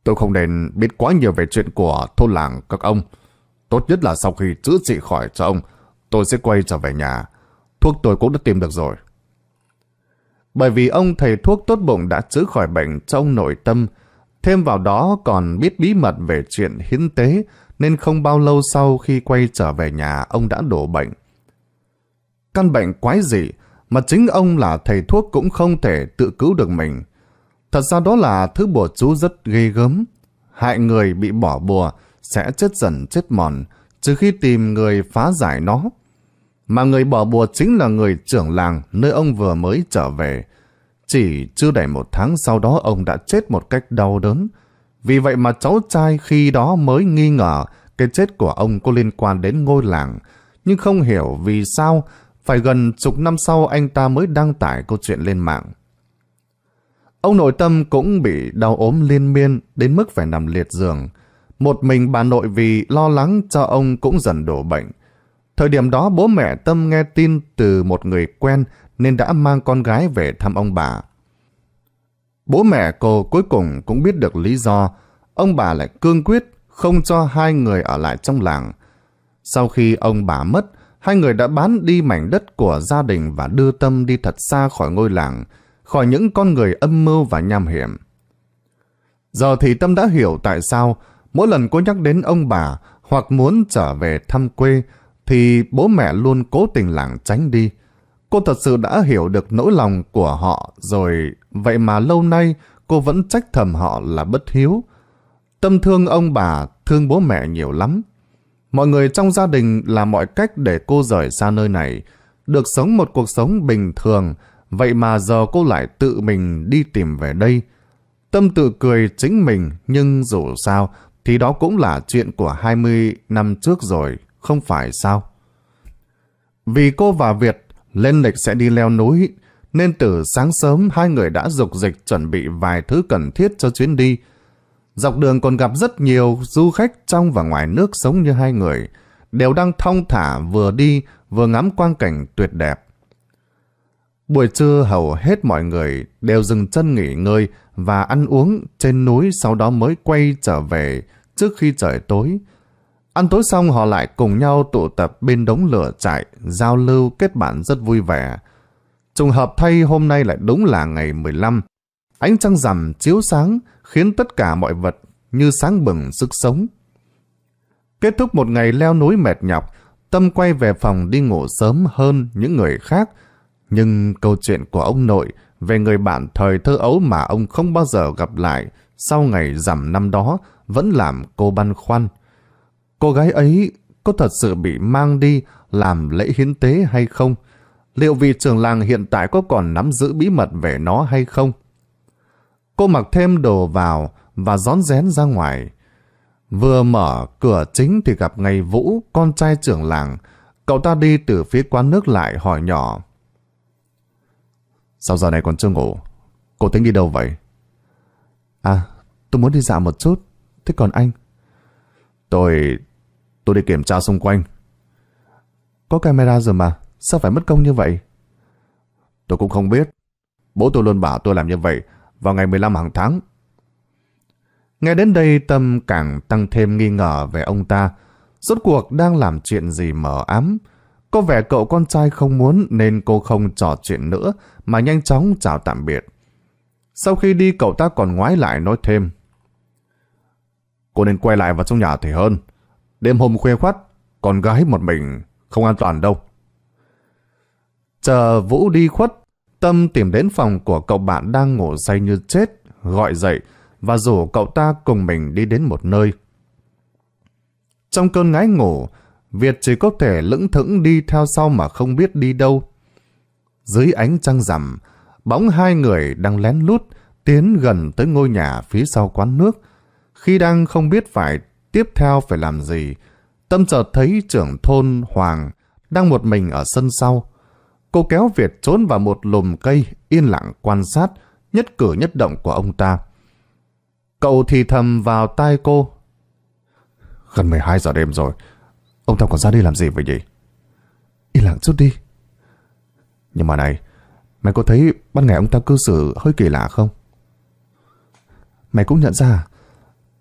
S1: Tôi không nên biết quá nhiều về chuyện của thôn làng các ông. Tốt nhất là sau khi chữa trị khỏi cho ông, tôi sẽ quay trở về nhà thuốc tôi cũng đã tìm được rồi. Bởi vì ông thầy thuốc tốt bụng đã chữa khỏi bệnh cho ông nội tâm, thêm vào đó còn biết bí mật về chuyện hiến tế, nên không bao lâu sau khi quay trở về nhà ông đã đổ bệnh. Căn bệnh quái gì mà chính ông là thầy thuốc cũng không thể tự cứu được mình. Thật ra đó là thứ bùa chú rất ghê gớm. Hại người bị bỏ bùa sẽ chết dần chết mòn, trừ khi tìm người phá giải nó mà người bỏ bùa chính là người trưởng làng nơi ông vừa mới trở về. Chỉ chưa đầy một tháng sau đó ông đã chết một cách đau đớn. Vì vậy mà cháu trai khi đó mới nghi ngờ cái chết của ông có liên quan đến ngôi làng. Nhưng không hiểu vì sao phải gần chục năm sau anh ta mới đăng tải câu chuyện lên mạng. Ông nội tâm cũng bị đau ốm liên miên đến mức phải nằm liệt giường. Một mình bà nội vì lo lắng cho ông cũng dần đổ bệnh. Thời điểm đó bố mẹ Tâm nghe tin từ một người quen nên đã mang con gái về thăm ông bà. Bố mẹ cô cuối cùng cũng biết được lý do, ông bà lại cương quyết không cho hai người ở lại trong làng. Sau khi ông bà mất, hai người đã bán đi mảnh đất của gia đình và đưa Tâm đi thật xa khỏi ngôi làng, khỏi những con người âm mưu và nham hiểm. Giờ thì Tâm đã hiểu tại sao mỗi lần cô nhắc đến ông bà hoặc muốn trở về thăm quê, thì bố mẹ luôn cố tình lảng tránh đi. Cô thật sự đã hiểu được nỗi lòng của họ rồi, vậy mà lâu nay cô vẫn trách thầm họ là bất hiếu. Tâm thương ông bà, thương bố mẹ nhiều lắm. Mọi người trong gia đình làm mọi cách để cô rời xa nơi này, được sống một cuộc sống bình thường, vậy mà giờ cô lại tự mình đi tìm về đây. Tâm tự cười chính mình, nhưng dù sao, thì đó cũng là chuyện của 20 năm trước rồi không phải sao? Vì cô và Việt lên lịch sẽ đi leo núi, nên từ sáng sớm hai người đã dục dịch chuẩn bị vài thứ cần thiết cho chuyến đi. Dọc đường còn gặp rất nhiều du khách trong và ngoài nước sống như hai người, đều đang thong thả vừa đi vừa ngắm quang cảnh tuyệt đẹp. Buổi trưa hầu hết mọi người đều dừng chân nghỉ ngơi và ăn uống trên núi sau đó mới quay trở về trước khi trời tối. Ăn tối xong họ lại cùng nhau tụ tập bên đống lửa trại, giao lưu kết bạn rất vui vẻ. Trùng hợp thay hôm nay lại đúng là ngày 15. Ánh trăng rằm chiếu sáng khiến tất cả mọi vật như sáng bừng sức sống. Kết thúc một ngày leo núi mệt nhọc, Tâm quay về phòng đi ngủ sớm hơn những người khác. Nhưng câu chuyện của ông nội về người bạn thời thơ ấu mà ông không bao giờ gặp lại sau ngày rằm năm đó vẫn làm cô băn khoăn cô gái ấy có thật sự bị mang đi làm lễ hiến tế hay không? Liệu vị trưởng làng hiện tại có còn nắm giữ bí mật về nó hay không? Cô mặc thêm đồ vào và rón rén ra ngoài. Vừa mở cửa chính thì gặp ngày Vũ, con trai trưởng làng. Cậu ta đi từ phía quán nước lại hỏi nhỏ. Sao giờ này còn chưa ngủ? Cô tính đi đâu vậy? À, tôi muốn đi dạo một chút. Thế còn anh? Tôi... tôi đi kiểm tra xung quanh. Có camera rồi mà, sao phải mất công như vậy? Tôi cũng không biết. Bố tôi luôn bảo tôi làm như vậy vào ngày 15 hàng tháng. Nghe đến đây tâm càng tăng thêm nghi ngờ về ông ta. Rốt cuộc đang làm chuyện gì mờ ám. Có vẻ cậu con trai không muốn nên cô không trò chuyện nữa mà nhanh chóng chào tạm biệt. Sau khi đi cậu ta còn ngoái lại nói thêm cô nên quay lại vào trong nhà thì hơn. Đêm hôm khuya khoắt, con gái một mình không an toàn đâu. Chờ Vũ đi khuất, Tâm tìm đến phòng của cậu bạn đang ngủ say như chết, gọi dậy và rủ cậu ta cùng mình đi đến một nơi. Trong cơn ngái ngủ, Việt chỉ có thể lững thững đi theo sau mà không biết đi đâu. Dưới ánh trăng rằm, bóng hai người đang lén lút tiến gần tới ngôi nhà phía sau quán nước khi đang không biết phải tiếp theo phải làm gì, Tâm chợt thấy trưởng thôn Hoàng đang một mình ở sân sau. Cô kéo Việt trốn vào một lùm cây, yên lặng quan sát nhất cử nhất động của ông ta. Cậu thì thầm vào tai cô. Gần 12 giờ đêm rồi, ông ta còn ra đi làm gì vậy nhỉ? Yên lặng chút đi. Nhưng mà này, mày có thấy ban ngày ông ta cư xử hơi kỳ lạ không? Mày cũng nhận ra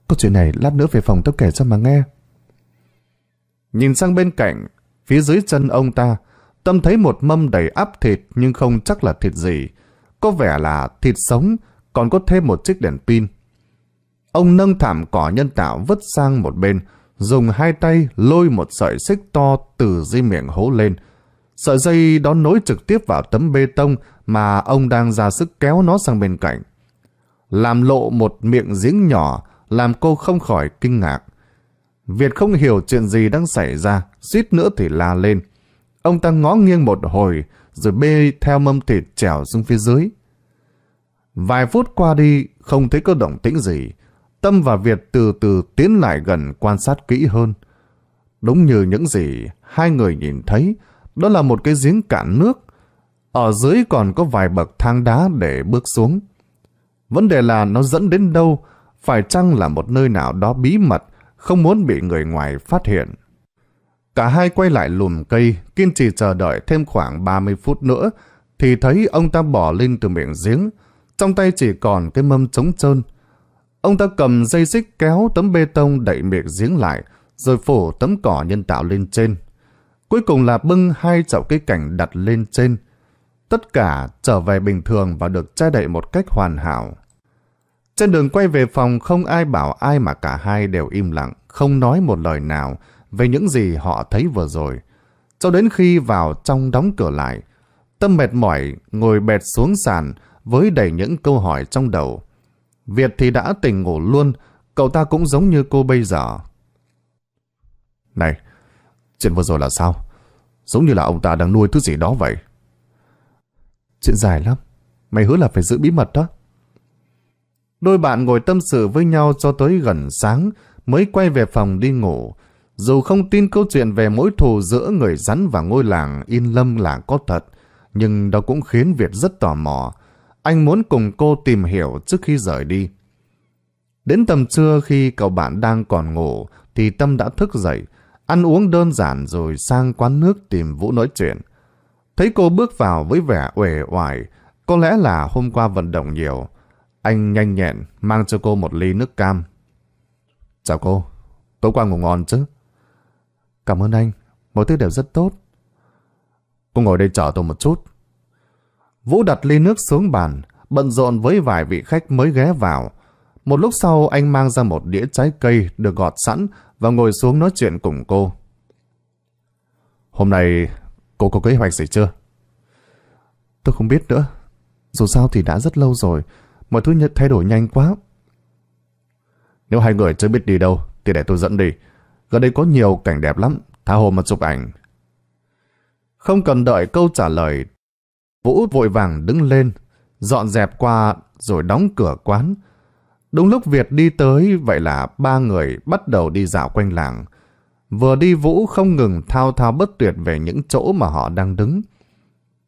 S1: Câu chuyện này lát nữa về phòng tôi kể cho mà nghe. Nhìn sang bên cạnh, phía dưới chân ông ta, Tâm thấy một mâm đầy áp thịt nhưng không chắc là thịt gì. Có vẻ là thịt sống, còn có thêm một chiếc đèn pin. Ông nâng thảm cỏ nhân tạo vứt sang một bên, dùng hai tay lôi một sợi xích to từ dưới miệng hố lên. Sợi dây đó nối trực tiếp vào tấm bê tông mà ông đang ra sức kéo nó sang bên cạnh. Làm lộ một miệng giếng nhỏ, làm cô không khỏi kinh ngạc. Việt không hiểu chuyện gì đang xảy ra, suýt nữa thì la lên. Ông ta ngó nghiêng một hồi, rồi bê theo mâm thịt trèo xuống phía dưới. Vài phút qua đi, không thấy có động tĩnh gì. Tâm và Việt từ từ tiến lại gần quan sát kỹ hơn. Đúng như những gì hai người nhìn thấy, đó là một cái giếng cạn nước. Ở dưới còn có vài bậc thang đá để bước xuống. Vấn đề là nó dẫn đến đâu phải chăng là một nơi nào đó bí mật, không muốn bị người ngoài phát hiện. Cả hai quay lại lùm cây, kiên trì chờ đợi thêm khoảng 30 phút nữa, thì thấy ông ta bỏ lên từ miệng giếng, trong tay chỉ còn cái mâm trống trơn. Ông ta cầm dây xích kéo tấm bê tông đẩy miệng giếng lại, rồi phủ tấm cỏ nhân tạo lên trên. Cuối cùng là bưng hai chậu cây cảnh đặt lên trên. Tất cả trở về bình thường và được che đậy một cách hoàn hảo. Trên đường quay về phòng không ai bảo ai mà cả hai đều im lặng, không nói một lời nào về những gì họ thấy vừa rồi. Cho đến khi vào trong đóng cửa lại, Tâm mệt mỏi ngồi bệt xuống sàn với đầy những câu hỏi trong đầu. Việt thì đã tỉnh ngủ luôn, cậu ta cũng giống như cô bây giờ. Này, chuyện vừa rồi là sao? Giống như là ông ta đang nuôi thứ gì đó vậy. Chuyện dài lắm, mày hứa là phải giữ bí mật đó. Đôi bạn ngồi tâm sự với nhau cho tới gần sáng mới quay về phòng đi ngủ. Dù không tin câu chuyện về mối thù giữa người rắn và ngôi làng In Lâm là có thật, nhưng đó cũng khiến Việt rất tò mò. Anh muốn cùng cô tìm hiểu trước khi rời đi. Đến tầm trưa khi cậu bạn đang còn ngủ thì Tâm đã thức dậy, ăn uống đơn giản rồi sang quán nước tìm Vũ nói chuyện. Thấy cô bước vào với vẻ uể oải, có lẽ là hôm qua vận động nhiều. Anh nhanh nhẹn mang cho cô một ly nước cam. Chào cô, tối qua ngủ ngon chứ? Cảm ơn anh, mọi thứ đều rất tốt. Cô ngồi đây chờ tôi một chút. Vũ đặt ly nước xuống bàn, bận rộn với vài vị khách mới ghé vào. Một lúc sau anh mang ra một đĩa trái cây được gọt sẵn và ngồi xuống nói chuyện cùng cô. Hôm nay cô có kế hoạch gì chưa? Tôi không biết nữa. Dù sao thì đã rất lâu rồi mà thứ nhận thay đổi nhanh quá. Nếu hai người chưa biết đi đâu thì để tôi dẫn đi. Gần đây có nhiều cảnh đẹp lắm, tha hồ mà chụp ảnh. Không cần đợi câu trả lời, Vũ vội vàng đứng lên, dọn dẹp qua rồi đóng cửa quán. Đúng lúc Việt đi tới, vậy là ba người bắt đầu đi dạo quanh làng. Vừa đi Vũ không ngừng thao thao bất tuyệt về những chỗ mà họ đang đứng.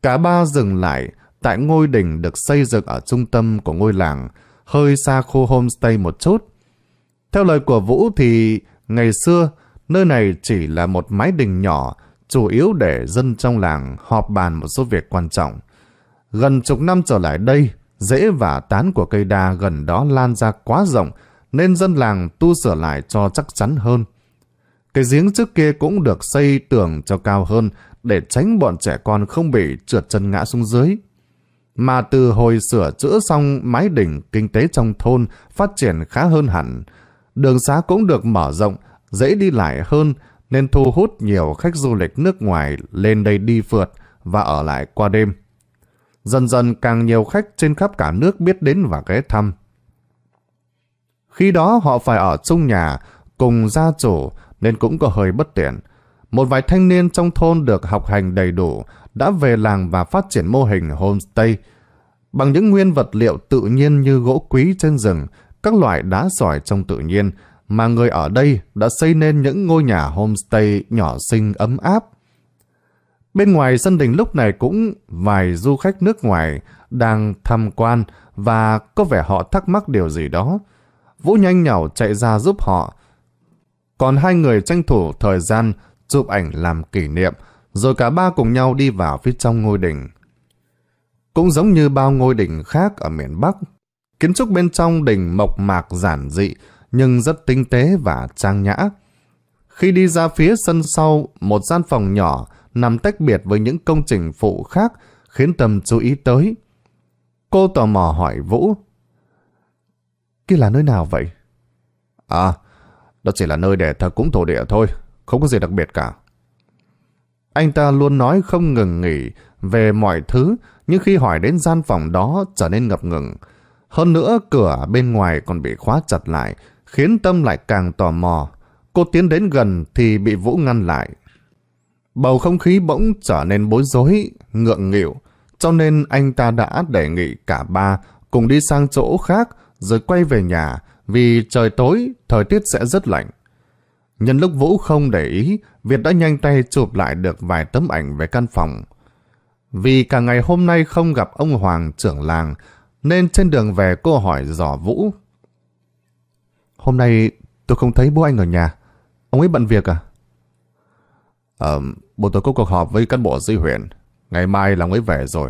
S1: Cả ba dừng lại, tại ngôi đình được xây dựng ở trung tâm của ngôi làng, hơi xa khu homestay một chút. Theo lời của Vũ thì ngày xưa nơi này chỉ là một mái đình nhỏ, chủ yếu để dân trong làng họp bàn một số việc quan trọng. Gần chục năm trở lại đây, rễ và tán của cây đa gần đó lan ra quá rộng, nên dân làng tu sửa lại cho chắc chắn hơn. Cái giếng trước kia cũng được xây tường cho cao hơn để tránh bọn trẻ con không bị trượt chân ngã xuống dưới mà từ hồi sửa chữa xong mái đỉnh kinh tế trong thôn phát triển khá hơn hẳn. Đường xá cũng được mở rộng, dễ đi lại hơn nên thu hút nhiều khách du lịch nước ngoài lên đây đi phượt và ở lại qua đêm. Dần dần càng nhiều khách trên khắp cả nước biết đến và ghé thăm. Khi đó họ phải ở chung nhà cùng gia chủ nên cũng có hơi bất tiện. Một vài thanh niên trong thôn được học hành đầy đủ đã về làng và phát triển mô hình homestay. Bằng những nguyên vật liệu tự nhiên như gỗ quý trên rừng, các loại đá sỏi trong tự nhiên, mà người ở đây đã xây nên những ngôi nhà homestay nhỏ xinh ấm áp. Bên ngoài sân đình lúc này cũng vài du khách nước ngoài đang tham quan và có vẻ họ thắc mắc điều gì đó. Vũ nhanh nhảu chạy ra giúp họ. Còn hai người tranh thủ thời gian chụp ảnh làm kỷ niệm rồi cả ba cùng nhau đi vào phía trong ngôi đình. Cũng giống như bao ngôi đình khác ở miền Bắc, kiến trúc bên trong đình mộc mạc giản dị nhưng rất tinh tế và trang nhã. Khi đi ra phía sân sau, một gian phòng nhỏ nằm tách biệt với những công trình phụ khác khiến Tâm chú ý tới. Cô tò mò hỏi Vũ. Kia là nơi nào vậy? À, đó chỉ là nơi để thờ cúng thổ địa thôi, không có gì đặc biệt cả. Anh ta luôn nói không ngừng nghỉ về mọi thứ, nhưng khi hỏi đến gian phòng đó trở nên ngập ngừng. Hơn nữa cửa bên ngoài còn bị khóa chặt lại, khiến Tâm lại càng tò mò. Cô tiến đến gần thì bị Vũ ngăn lại. Bầu không khí bỗng trở nên bối rối, ngượng nghịu, cho nên anh ta đã đề nghị cả ba cùng đi sang chỗ khác rồi quay về nhà vì trời tối, thời tiết sẽ rất lạnh. Nhân lúc Vũ không để ý, Việt đã nhanh tay chụp lại được vài tấm ảnh về căn phòng. Vì cả ngày hôm nay không gặp ông Hoàng trưởng làng, nên trên đường về cô hỏi dò Vũ. Hôm nay tôi không thấy bố anh ở nhà. Ông ấy bận việc à? Ờ, bố tôi có cuộc họp với cán bộ di huyện. Ngày mai là ông ấy về rồi.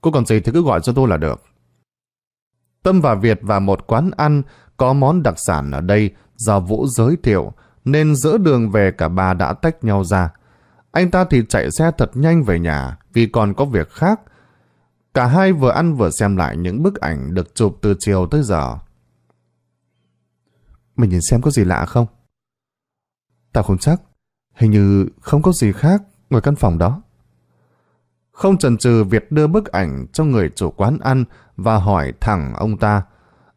S1: Cô còn gì thì cứ gọi cho tôi là được. Tâm và Việt vào một quán ăn có món đặc sản ở đây do Vũ giới thiệu nên giữa đường về cả ba đã tách nhau ra. Anh ta thì chạy xe thật nhanh về nhà vì còn có việc khác. Cả hai vừa ăn vừa xem lại những bức ảnh được chụp từ chiều tới giờ. Mình nhìn xem có gì lạ không? Tao không chắc. Hình như không có gì khác ngoài căn phòng đó. Không chần chừ Việt đưa bức ảnh cho người chủ quán ăn và hỏi thẳng ông ta.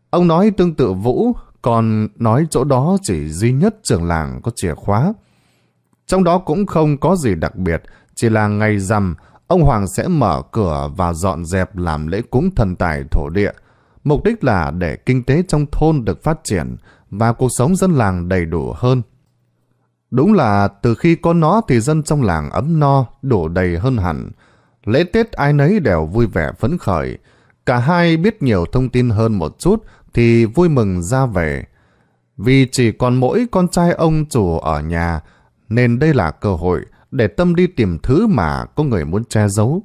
S1: Ông nói tương tự Vũ còn nói chỗ đó chỉ duy nhất trường làng có chìa khóa. Trong đó cũng không có gì đặc biệt, chỉ là ngày rằm, ông Hoàng sẽ mở cửa và dọn dẹp làm lễ cúng thần tài thổ địa. Mục đích là để kinh tế trong thôn được phát triển và cuộc sống dân làng đầy đủ hơn. Đúng là từ khi có nó thì dân trong làng ấm no, đủ đầy hơn hẳn. Lễ Tết ai nấy đều vui vẻ phấn khởi. Cả hai biết nhiều thông tin hơn một chút thì vui mừng ra về. Vì chỉ còn mỗi con trai ông chủ ở nhà, nên đây là cơ hội để Tâm đi tìm thứ mà có người muốn che giấu.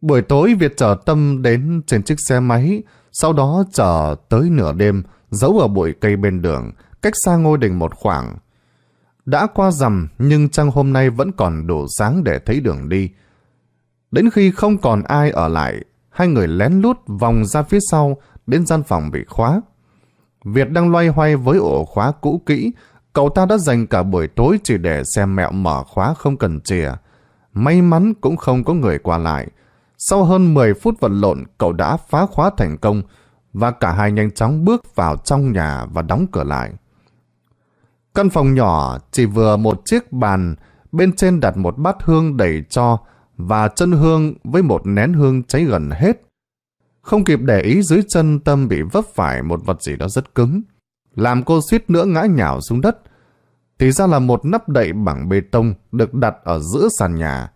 S1: Buổi tối Việt chở Tâm đến trên chiếc xe máy, sau đó chở tới nửa đêm, giấu ở bụi cây bên đường, cách xa ngôi đình một khoảng. Đã qua rằm nhưng trăng hôm nay vẫn còn đủ sáng để thấy đường đi. Đến khi không còn ai ở lại, hai người lén lút vòng ra phía sau đến gian phòng bị khóa. Việt đang loay hoay với ổ khóa cũ kỹ, cậu ta đã dành cả buổi tối chỉ để xem mẹo mở khóa không cần chìa. May mắn cũng không có người qua lại. Sau hơn 10 phút vật lộn, cậu đã phá khóa thành công và cả hai nhanh chóng bước vào trong nhà và đóng cửa lại. Căn phòng nhỏ chỉ vừa một chiếc bàn, bên trên đặt một bát hương đầy cho và chân hương với một nén hương cháy gần hết. Không kịp để ý dưới chân Tâm bị vấp phải một vật gì đó rất cứng. Làm cô suýt nữa ngã nhào xuống đất. Thì ra là một nắp đậy bằng bê tông được đặt ở giữa sàn nhà.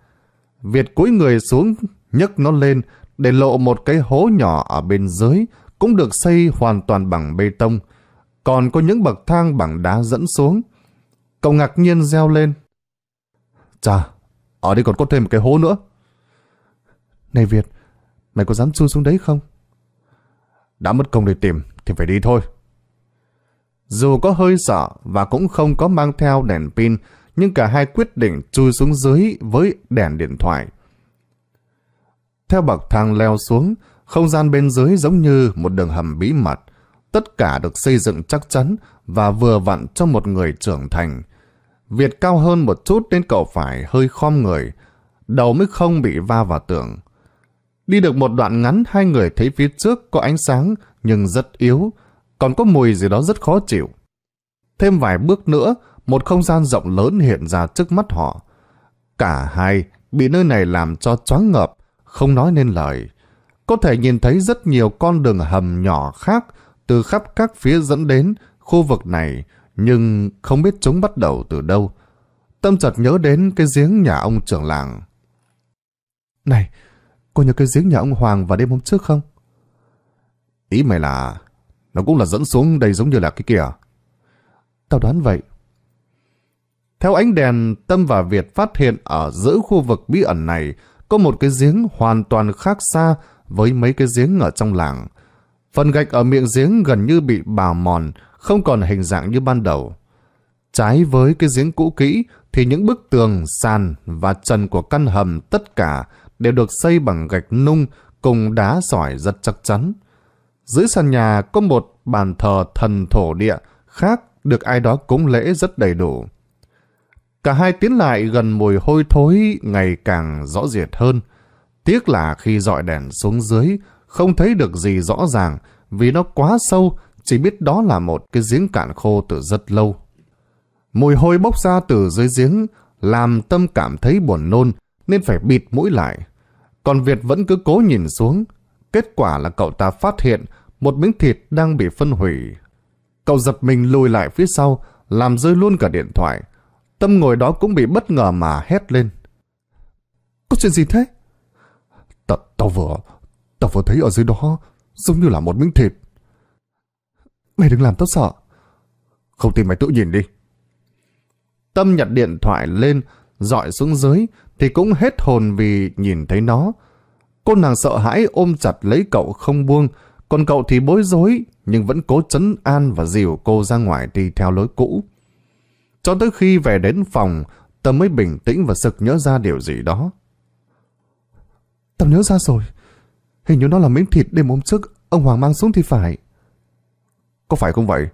S1: Việt cúi người xuống, nhấc nó lên để lộ một cái hố nhỏ ở bên dưới cũng được xây hoàn toàn bằng bê tông. Còn có những bậc thang bằng đá dẫn xuống. Cậu ngạc nhiên reo lên. Chà, ở đây còn có thêm một cái hố nữa. Này Việt, Mày có dám chui xuống đấy không? Đã mất công để tìm thì phải đi thôi. Dù có hơi sợ và cũng không có mang theo đèn pin, nhưng cả hai quyết định chui xuống dưới với đèn điện thoại. Theo bậc thang leo xuống, không gian bên dưới giống như một đường hầm bí mật. Tất cả được xây dựng chắc chắn và vừa vặn cho một người trưởng thành. Việt cao hơn một chút nên cậu phải hơi khom người, đầu mới không bị va vào tường. Đi được một đoạn ngắn, hai người thấy phía trước có ánh sáng nhưng rất yếu, còn có mùi gì đó rất khó chịu. Thêm vài bước nữa, một không gian rộng lớn hiện ra trước mắt họ. Cả hai bị nơi này làm cho choáng ngợp, không nói nên lời. Có thể nhìn thấy rất nhiều con đường hầm nhỏ khác từ khắp các phía dẫn đến khu vực này, nhưng không biết chúng bắt đầu từ đâu. Tâm chợt nhớ đến cái giếng nhà ông trưởng làng. Này, Cô nhớ cái giếng nhà ông Hoàng vào đêm hôm trước không? Ý mày là... Nó cũng là dẫn xuống đây giống như là cái kia Tao đoán vậy. Theo ánh đèn, Tâm và Việt phát hiện ở giữa khu vực bí ẩn này có một cái giếng hoàn toàn khác xa với mấy cái giếng ở trong làng. Phần gạch ở miệng giếng gần như bị bào mòn, không còn hình dạng như ban đầu. Trái với cái giếng cũ kỹ thì những bức tường, sàn và trần của căn hầm tất cả đều được xây bằng gạch nung cùng đá sỏi rất chắc chắn. Dưới sàn nhà có một bàn thờ thần thổ địa khác được ai đó cúng lễ rất đầy đủ. Cả hai tiến lại gần mùi hôi thối ngày càng rõ rệt hơn. Tiếc là khi dọi đèn xuống dưới, không thấy được gì rõ ràng vì nó quá sâu, chỉ biết đó là một cái giếng cạn khô từ rất lâu. Mùi hôi bốc ra từ dưới giếng làm tâm cảm thấy buồn nôn nên phải bịt mũi lại. Còn Việt vẫn cứ cố nhìn xuống. Kết quả là cậu ta phát hiện một miếng thịt đang bị phân hủy. Cậu giật mình lùi lại phía sau, làm rơi luôn cả điện thoại. Tâm ngồi đó cũng bị bất ngờ mà hét lên. Có chuyện gì thế? T tao vừa, tao vừa thấy ở dưới đó giống như là một miếng thịt. Mày đừng làm tao sợ. Không tin mày tự nhìn đi. Tâm nhặt điện thoại lên, dọi xuống dưới, thì cũng hết hồn vì nhìn thấy nó. Cô nàng sợ hãi ôm chặt lấy cậu không buông, còn cậu thì bối rối nhưng vẫn cố chấn an và dìu cô ra ngoài đi theo lối cũ. Cho tới khi về đến phòng, Tâm mới bình tĩnh và sực nhớ ra điều gì đó. Tâm nhớ ra rồi. Hình như nó là miếng thịt đêm hôm trước ông Hoàng mang xuống thì phải. Có phải không vậy?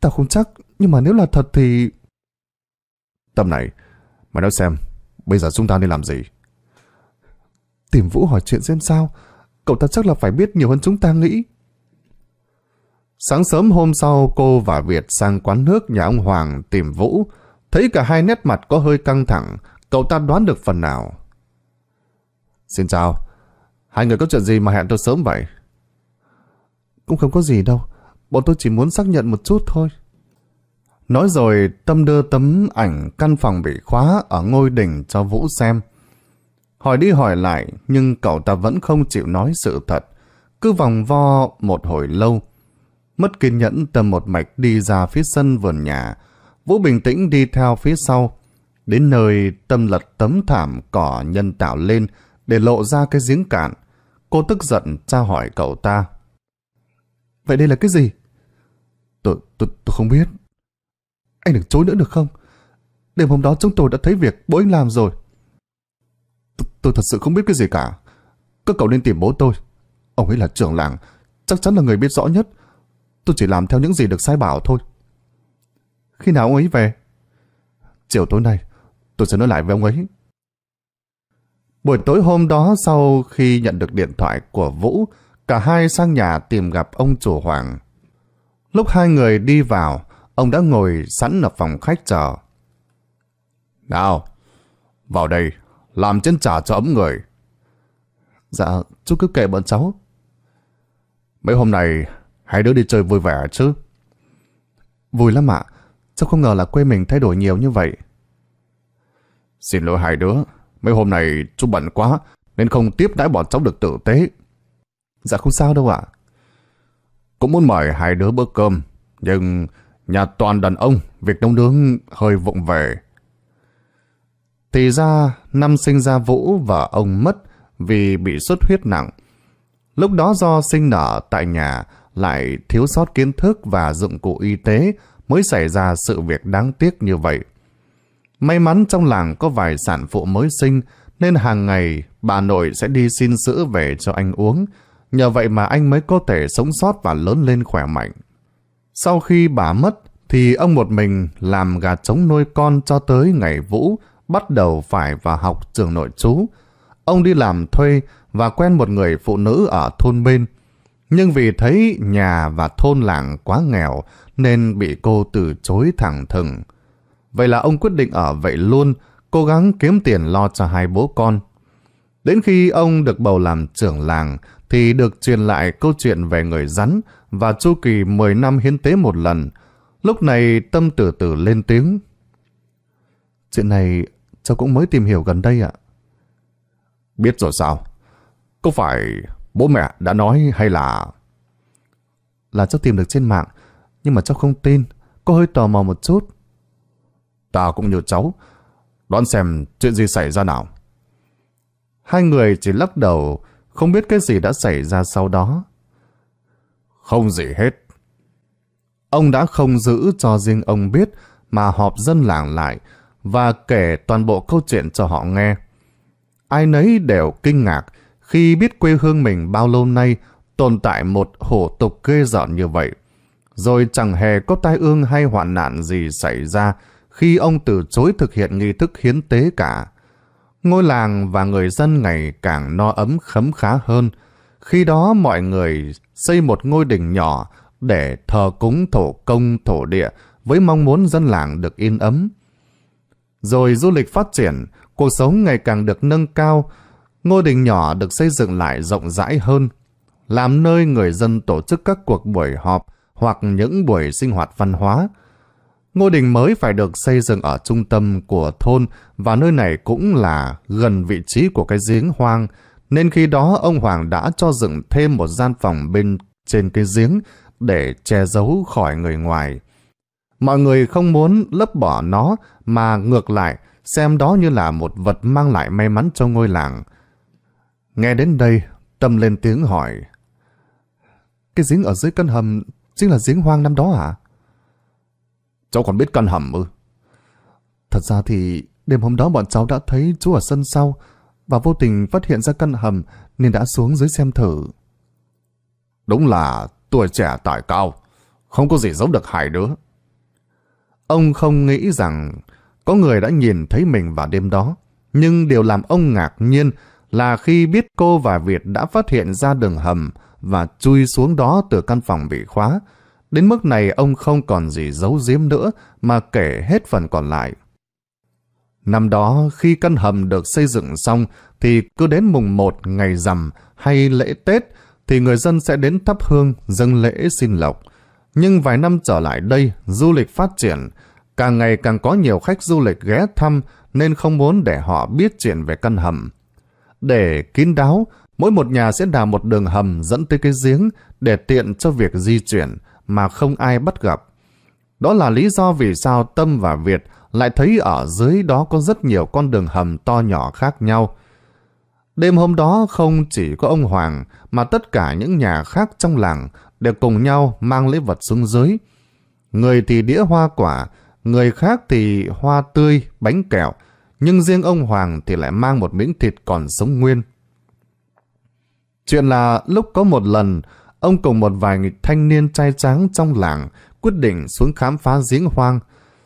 S1: Tao không chắc, nhưng mà nếu là thật thì... Tâm này, mày nói xem, Bây giờ chúng ta nên làm gì? Tìm Vũ hỏi chuyện xem sao. Cậu ta chắc là phải biết nhiều hơn chúng ta nghĩ. Sáng sớm hôm sau cô và Việt sang quán nước nhà ông Hoàng tìm Vũ. Thấy cả hai nét mặt có hơi căng thẳng. Cậu ta đoán được phần nào. Xin chào. Hai người có chuyện gì mà hẹn tôi sớm vậy? Cũng không có gì đâu. Bọn tôi chỉ muốn xác nhận một chút thôi. Nói rồi Tâm đưa tấm ảnh căn phòng bị khóa ở ngôi đình cho Vũ xem. Hỏi đi hỏi lại nhưng cậu ta vẫn không chịu nói sự thật. Cứ vòng vo một hồi lâu. Mất kiên nhẫn Tâm một mạch đi ra phía sân vườn nhà. Vũ bình tĩnh đi theo phía sau. Đến nơi Tâm lật tấm thảm cỏ nhân tạo lên để lộ ra cái giếng cạn. Cô tức giận tra hỏi cậu ta. Vậy đây là cái gì? Tôi, tôi, tôi không biết. Anh đừng chối nữa được không? Đêm hôm đó chúng tôi đã thấy việc bố anh làm rồi. T tôi thật sự không biết cái gì cả. Các cậu nên tìm bố tôi. Ông ấy là trưởng làng, chắc chắn là người biết rõ nhất. Tôi chỉ làm theo những gì được sai bảo thôi. Khi nào ông ấy về? Chiều tối nay, tôi sẽ nói lại với ông ấy. Buổi tối hôm đó sau khi nhận được điện thoại của Vũ, cả hai sang nhà tìm gặp ông chủ Hoàng. Lúc hai người đi vào, Ông đã ngồi sẵn ở phòng khách chờ. Nào, vào đây, làm chân trà cho ấm người. Dạ, chú cứ kể bọn cháu. Mấy hôm nay, hai đứa đi chơi vui vẻ chứ? Vui lắm ạ, cháu không ngờ là quê mình thay đổi nhiều như vậy. Xin lỗi hai đứa, mấy hôm này chú bận quá, nên không tiếp đãi bọn cháu được tử tế. Dạ không sao đâu ạ. Cũng muốn mời hai đứa bữa cơm, nhưng Nhà toàn đàn ông, việc nấu nướng hơi vụng về. Thì ra, năm sinh ra Vũ và ông mất vì bị xuất huyết nặng. Lúc đó do sinh nở tại nhà lại thiếu sót kiến thức và dụng cụ y tế mới xảy ra sự việc đáng tiếc như vậy. May mắn trong làng có vài sản phụ mới sinh nên hàng ngày bà nội sẽ đi xin sữa về cho anh uống. Nhờ vậy mà anh mới có thể sống sót và lớn lên khỏe mạnh. Sau khi bà mất, thì ông một mình làm gà trống nuôi con cho tới ngày Vũ bắt đầu phải vào học trường nội chú. Ông đi làm thuê và quen một người phụ nữ ở thôn bên. Nhưng vì thấy nhà và thôn làng quá nghèo nên bị cô từ chối thẳng thừng. Vậy là ông quyết định ở vậy luôn, cố gắng kiếm tiền lo cho hai bố con. Đến khi ông được bầu làm trưởng làng thì được truyền lại câu chuyện về người rắn và chu kỳ 10 năm hiến tế một lần. Lúc này Tâm từ từ lên tiếng. Chuyện này cháu cũng mới tìm hiểu gần đây ạ. Biết rồi sao? Có phải bố mẹ đã nói hay là... Là cháu tìm được trên mạng, nhưng mà cháu không tin, có hơi tò mò một chút. Ta cũng như cháu, đoán xem chuyện gì xảy ra nào. Hai người chỉ lắc đầu, không biết cái gì đã xảy ra sau đó. Không gì hết. Ông đã không giữ cho riêng ông biết mà họp dân làng lại và kể toàn bộ câu chuyện cho họ nghe. Ai nấy đều kinh ngạc khi biết quê hương mình bao lâu nay tồn tại một hổ tục ghê giận như vậy. Rồi chẳng hề có tai ương hay hoạn nạn gì xảy ra khi ông từ chối thực hiện nghi thức hiến tế cả ngôi làng và người dân ngày càng no ấm khấm khá hơn. Khi đó mọi người xây một ngôi đình nhỏ để thờ cúng thổ công thổ địa với mong muốn dân làng được yên ấm. Rồi du lịch phát triển, cuộc sống ngày càng được nâng cao, ngôi đình nhỏ được xây dựng lại rộng rãi hơn, làm nơi người dân tổ chức các cuộc buổi họp hoặc những buổi sinh hoạt văn hóa, Ngôi đình mới phải được xây dựng ở trung tâm của thôn và nơi này cũng là gần vị trí của cái giếng hoang, nên khi đó ông Hoàng đã cho dựng thêm một gian phòng bên trên cái giếng để che giấu khỏi người ngoài. Mọi người không muốn lấp bỏ nó mà ngược lại xem đó như là một vật mang lại may mắn cho ngôi làng. Nghe đến đây, Tâm lên tiếng hỏi. Cái giếng ở dưới căn hầm chính là giếng hoang năm đó à? Cháu còn biết căn hầm ư? Thật ra thì đêm hôm đó bọn cháu đã thấy chú ở sân sau và vô tình phát hiện ra căn hầm nên đã xuống dưới xem thử. Đúng là tuổi trẻ tài cao, không có gì giống được hai đứa. Ông không nghĩ rằng có người đã nhìn thấy mình vào đêm đó, nhưng điều làm ông ngạc nhiên là khi biết cô và Việt đã phát hiện ra đường hầm và chui xuống đó từ căn phòng bị khóa, Đến mức này ông không còn gì giấu giếm nữa mà kể hết phần còn lại. Năm đó, khi căn hầm được xây dựng xong, thì cứ đến mùng 1 ngày rằm hay lễ Tết, thì người dân sẽ đến thắp hương, dâng lễ xin lộc. Nhưng vài năm trở lại đây, du lịch phát triển, càng ngày càng có nhiều khách du lịch ghé thăm nên không muốn để họ biết chuyện về căn hầm. Để kín đáo, mỗi một nhà sẽ đào một đường hầm dẫn tới cái giếng để tiện cho việc di chuyển mà không ai bắt gặp. Đó là lý do vì sao Tâm và Việt lại thấy ở dưới đó có rất nhiều con đường hầm to nhỏ khác nhau. Đêm hôm đó không chỉ có ông Hoàng mà tất cả những nhà khác trong làng đều cùng nhau mang lễ vật xuống dưới. Người thì đĩa hoa quả, người khác thì hoa tươi, bánh kẹo, nhưng riêng ông Hoàng thì lại mang một miếng thịt còn sống nguyên. Chuyện là lúc có một lần ông cùng một vài thanh niên trai tráng trong làng quyết định xuống khám phá giếng hoang,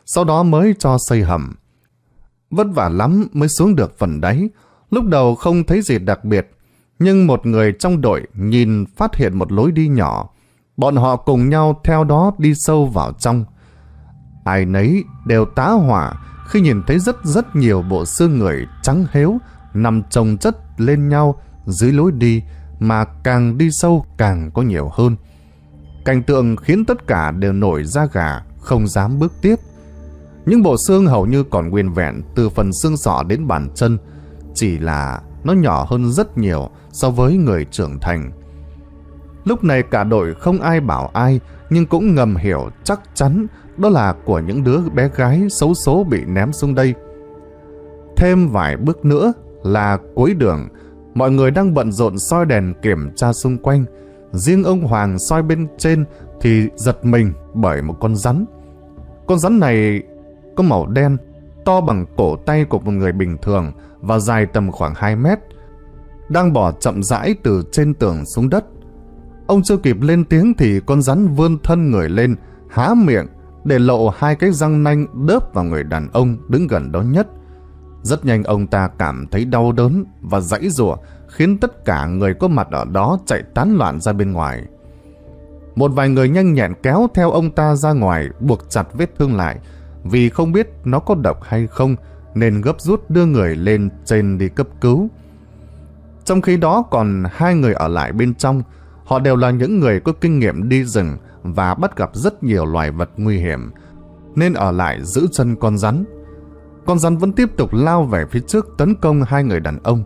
S1: sau đó mới cho xây hầm. Vất vả lắm mới xuống được phần đáy, lúc đầu không thấy gì đặc biệt, nhưng một người trong đội nhìn phát hiện một lối đi nhỏ. Bọn họ cùng nhau theo đó đi sâu vào trong. Ai nấy đều tá hỏa khi nhìn thấy rất rất nhiều bộ xương người trắng héo nằm chồng chất lên nhau dưới lối đi, mà càng đi sâu càng có nhiều hơn. Cảnh tượng khiến tất cả đều nổi da gà, không dám bước tiếp. Những bộ xương hầu như còn nguyên vẹn từ phần xương sọ đến bàn chân, chỉ là nó nhỏ hơn rất nhiều so với người trưởng thành. Lúc này cả đội không ai bảo ai, nhưng cũng ngầm hiểu chắc chắn đó là của những đứa bé gái xấu số bị ném xuống đây. Thêm vài bước nữa là cuối đường, Mọi người đang bận rộn soi đèn kiểm tra xung quanh. Riêng ông Hoàng soi bên trên thì giật mình bởi một con rắn. Con rắn này có màu đen, to bằng cổ tay của một người bình thường và dài tầm khoảng 2 mét. Đang bỏ chậm rãi từ trên tường xuống đất. Ông chưa kịp lên tiếng thì con rắn vươn thân người lên, há miệng để lộ hai cái răng nanh đớp vào người đàn ông đứng gần đó nhất. Rất nhanh ông ta cảm thấy đau đớn và dãy rủa khiến tất cả người có mặt ở đó chạy tán loạn ra bên ngoài. Một vài người nhanh nhẹn kéo theo ông ta ra ngoài buộc chặt vết thương lại vì không biết nó có độc hay không nên gấp rút đưa người lên trên đi cấp cứu. Trong khi đó còn hai người ở lại bên trong, họ đều là những người có kinh nghiệm đi rừng và bắt gặp rất nhiều loài vật nguy hiểm, nên ở lại giữ chân con rắn con rắn vẫn tiếp tục lao về phía trước tấn công hai người đàn ông.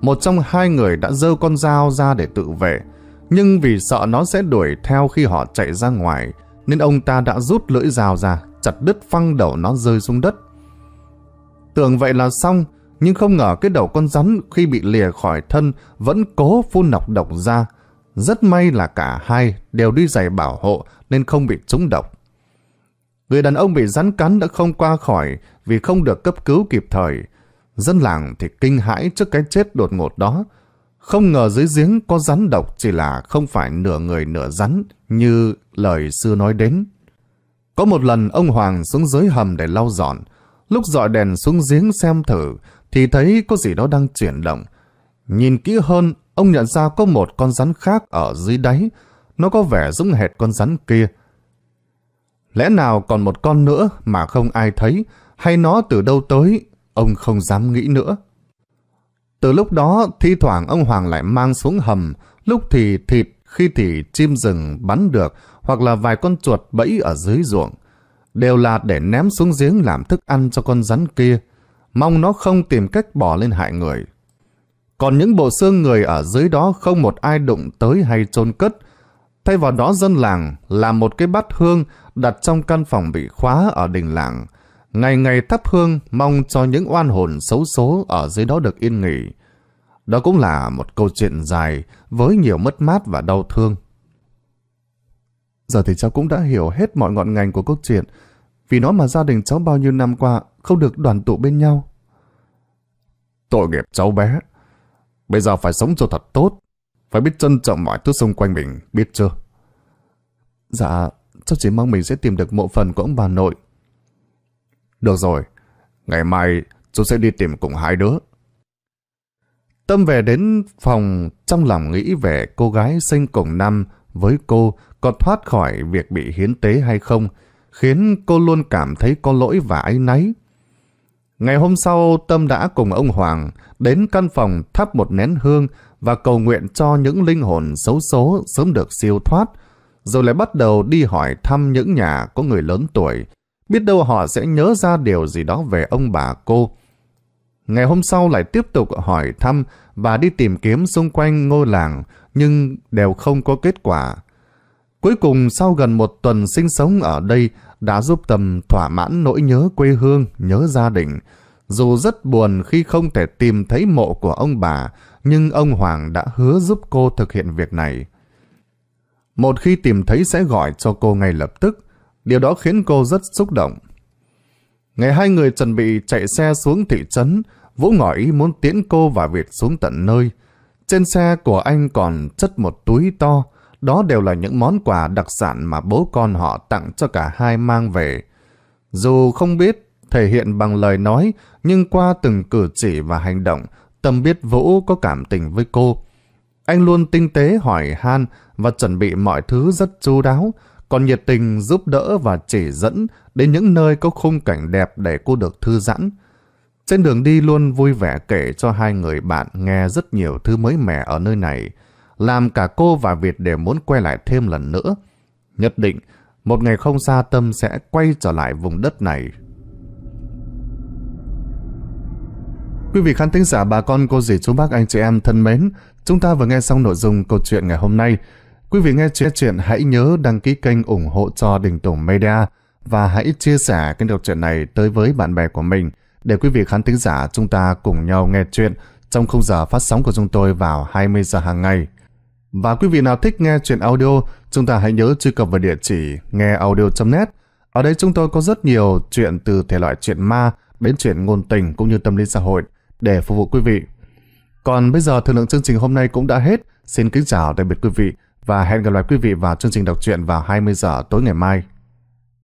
S1: Một trong hai người đã dơ con dao ra để tự vệ, nhưng vì sợ nó sẽ đuổi theo khi họ chạy ra ngoài, nên ông ta đã rút lưỡi dao ra, chặt đứt phăng đầu nó rơi xuống đất. Tưởng vậy là xong, nhưng không ngờ cái đầu con rắn khi bị lìa khỏi thân vẫn cố phun nọc độc ra. Rất may là cả hai đều đi giày bảo hộ nên không bị trúng độc. Người đàn ông bị rắn cắn đã không qua khỏi vì không được cấp cứu kịp thời. Dân làng thì kinh hãi trước cái chết đột ngột đó. Không ngờ dưới giếng có rắn độc chỉ là không phải nửa người nửa rắn như lời xưa nói đến. Có một lần ông Hoàng xuống dưới hầm để lau dọn. Lúc dọi đèn xuống giếng xem thử thì thấy có gì đó đang chuyển động. Nhìn kỹ hơn, ông nhận ra có một con rắn khác ở dưới đáy. Nó có vẻ giống hệt con rắn kia. Lẽ nào còn một con nữa mà không ai thấy, hay nó từ đâu tới, ông không dám nghĩ nữa. Từ lúc đó, thi thoảng ông Hoàng lại mang xuống hầm, lúc thì thịt, khi thì chim rừng bắn được, hoặc là vài con chuột bẫy ở dưới ruộng. Đều là để ném xuống giếng làm thức ăn cho con rắn kia, mong nó không tìm cách bỏ lên hại người. Còn những bộ xương người ở dưới đó không một ai đụng tới hay chôn cất. Thay vào đó dân làng làm một cái bát hương đặt trong căn phòng bị khóa ở đình làng, Ngày ngày thắp hương mong cho những oan hồn xấu số ở dưới đó được yên nghỉ. Đó cũng là một câu chuyện dài với nhiều mất mát và đau thương. Giờ thì cháu cũng đã hiểu hết mọi ngọn ngành của câu chuyện, Vì nó mà gia đình cháu bao nhiêu năm qua không được đoàn tụ bên nhau. Tội nghiệp cháu bé. Bây giờ phải sống cho thật tốt. Phải biết trân trọng mọi thứ xung quanh mình, biết chưa? Dạ, cháu chỉ mong mình sẽ tìm được mộ phần của ông bà nội được rồi, ngày mai chú sẽ đi tìm cùng hai đứa. Tâm về đến phòng trong lòng nghĩ về cô gái sinh cùng năm với cô có thoát khỏi việc bị hiến tế hay không, khiến cô luôn cảm thấy có lỗi và áy náy. Ngày hôm sau, Tâm đã cùng ông Hoàng đến căn phòng thắp một nén hương và cầu nguyện cho những linh hồn xấu số sớm được siêu thoát, rồi lại bắt đầu đi hỏi thăm những nhà có người lớn tuổi, Biết đâu họ sẽ nhớ ra điều gì đó về ông bà cô. Ngày hôm sau lại tiếp tục hỏi thăm và đi tìm kiếm xung quanh ngôi làng nhưng đều không có kết quả. Cuối cùng sau gần một tuần sinh sống ở đây đã giúp Tâm thỏa mãn nỗi nhớ quê hương, nhớ gia đình. Dù rất buồn khi không thể tìm thấy mộ của ông bà, nhưng ông Hoàng đã hứa giúp cô thực hiện việc này. Một khi tìm thấy sẽ gọi cho cô ngay lập tức. Điều đó khiến cô rất xúc động. Ngày hai người chuẩn bị chạy xe xuống thị trấn, Vũ ngỏ ý muốn tiễn cô và Việt xuống tận nơi. Trên xe của anh còn chất một túi to, đó đều là những món quà đặc sản mà bố con họ tặng cho cả hai mang về. Dù không biết, thể hiện bằng lời nói, nhưng qua từng cử chỉ và hành động, Tâm biết Vũ có cảm tình với cô. Anh luôn tinh tế hỏi han và chuẩn bị mọi thứ rất chu đáo, còn nhiệt tình giúp đỡ và chỉ dẫn đến những nơi có khung cảnh đẹp để cô được thư giãn. Trên đường đi luôn vui vẻ kể cho hai người bạn nghe rất nhiều thứ mới mẻ ở nơi này, làm cả cô và Việt đều muốn quay lại thêm lần nữa. Nhất định, một ngày không xa Tâm sẽ quay trở lại vùng đất này. Quý vị khán thính giả bà con cô dì chú bác anh chị em thân mến, chúng ta vừa nghe xong nội dung câu chuyện ngày hôm nay. Quý vị nghe chuyện, chuyện hãy nhớ đăng ký kênh ủng hộ cho Đình Tùng Media và hãy chia sẻ kênh đọc chuyện này tới với bạn bè của mình để quý vị khán thính giả chúng ta cùng nhau nghe chuyện trong khung giờ phát sóng của chúng tôi vào 20 giờ hàng ngày. Và quý vị nào thích nghe chuyện audio, chúng ta hãy nhớ truy cập vào địa chỉ ngheaudio.net. Ở đây chúng tôi có rất nhiều chuyện từ thể loại chuyện ma đến chuyện ngôn tình cũng như tâm lý xã hội để phục vụ quý vị. Còn bây giờ thời lượng chương trình hôm nay cũng đã hết. Xin kính chào tạm biệt quý vị và hẹn gặp lại quý vị vào chương trình đọc truyện vào 20 giờ tối ngày mai.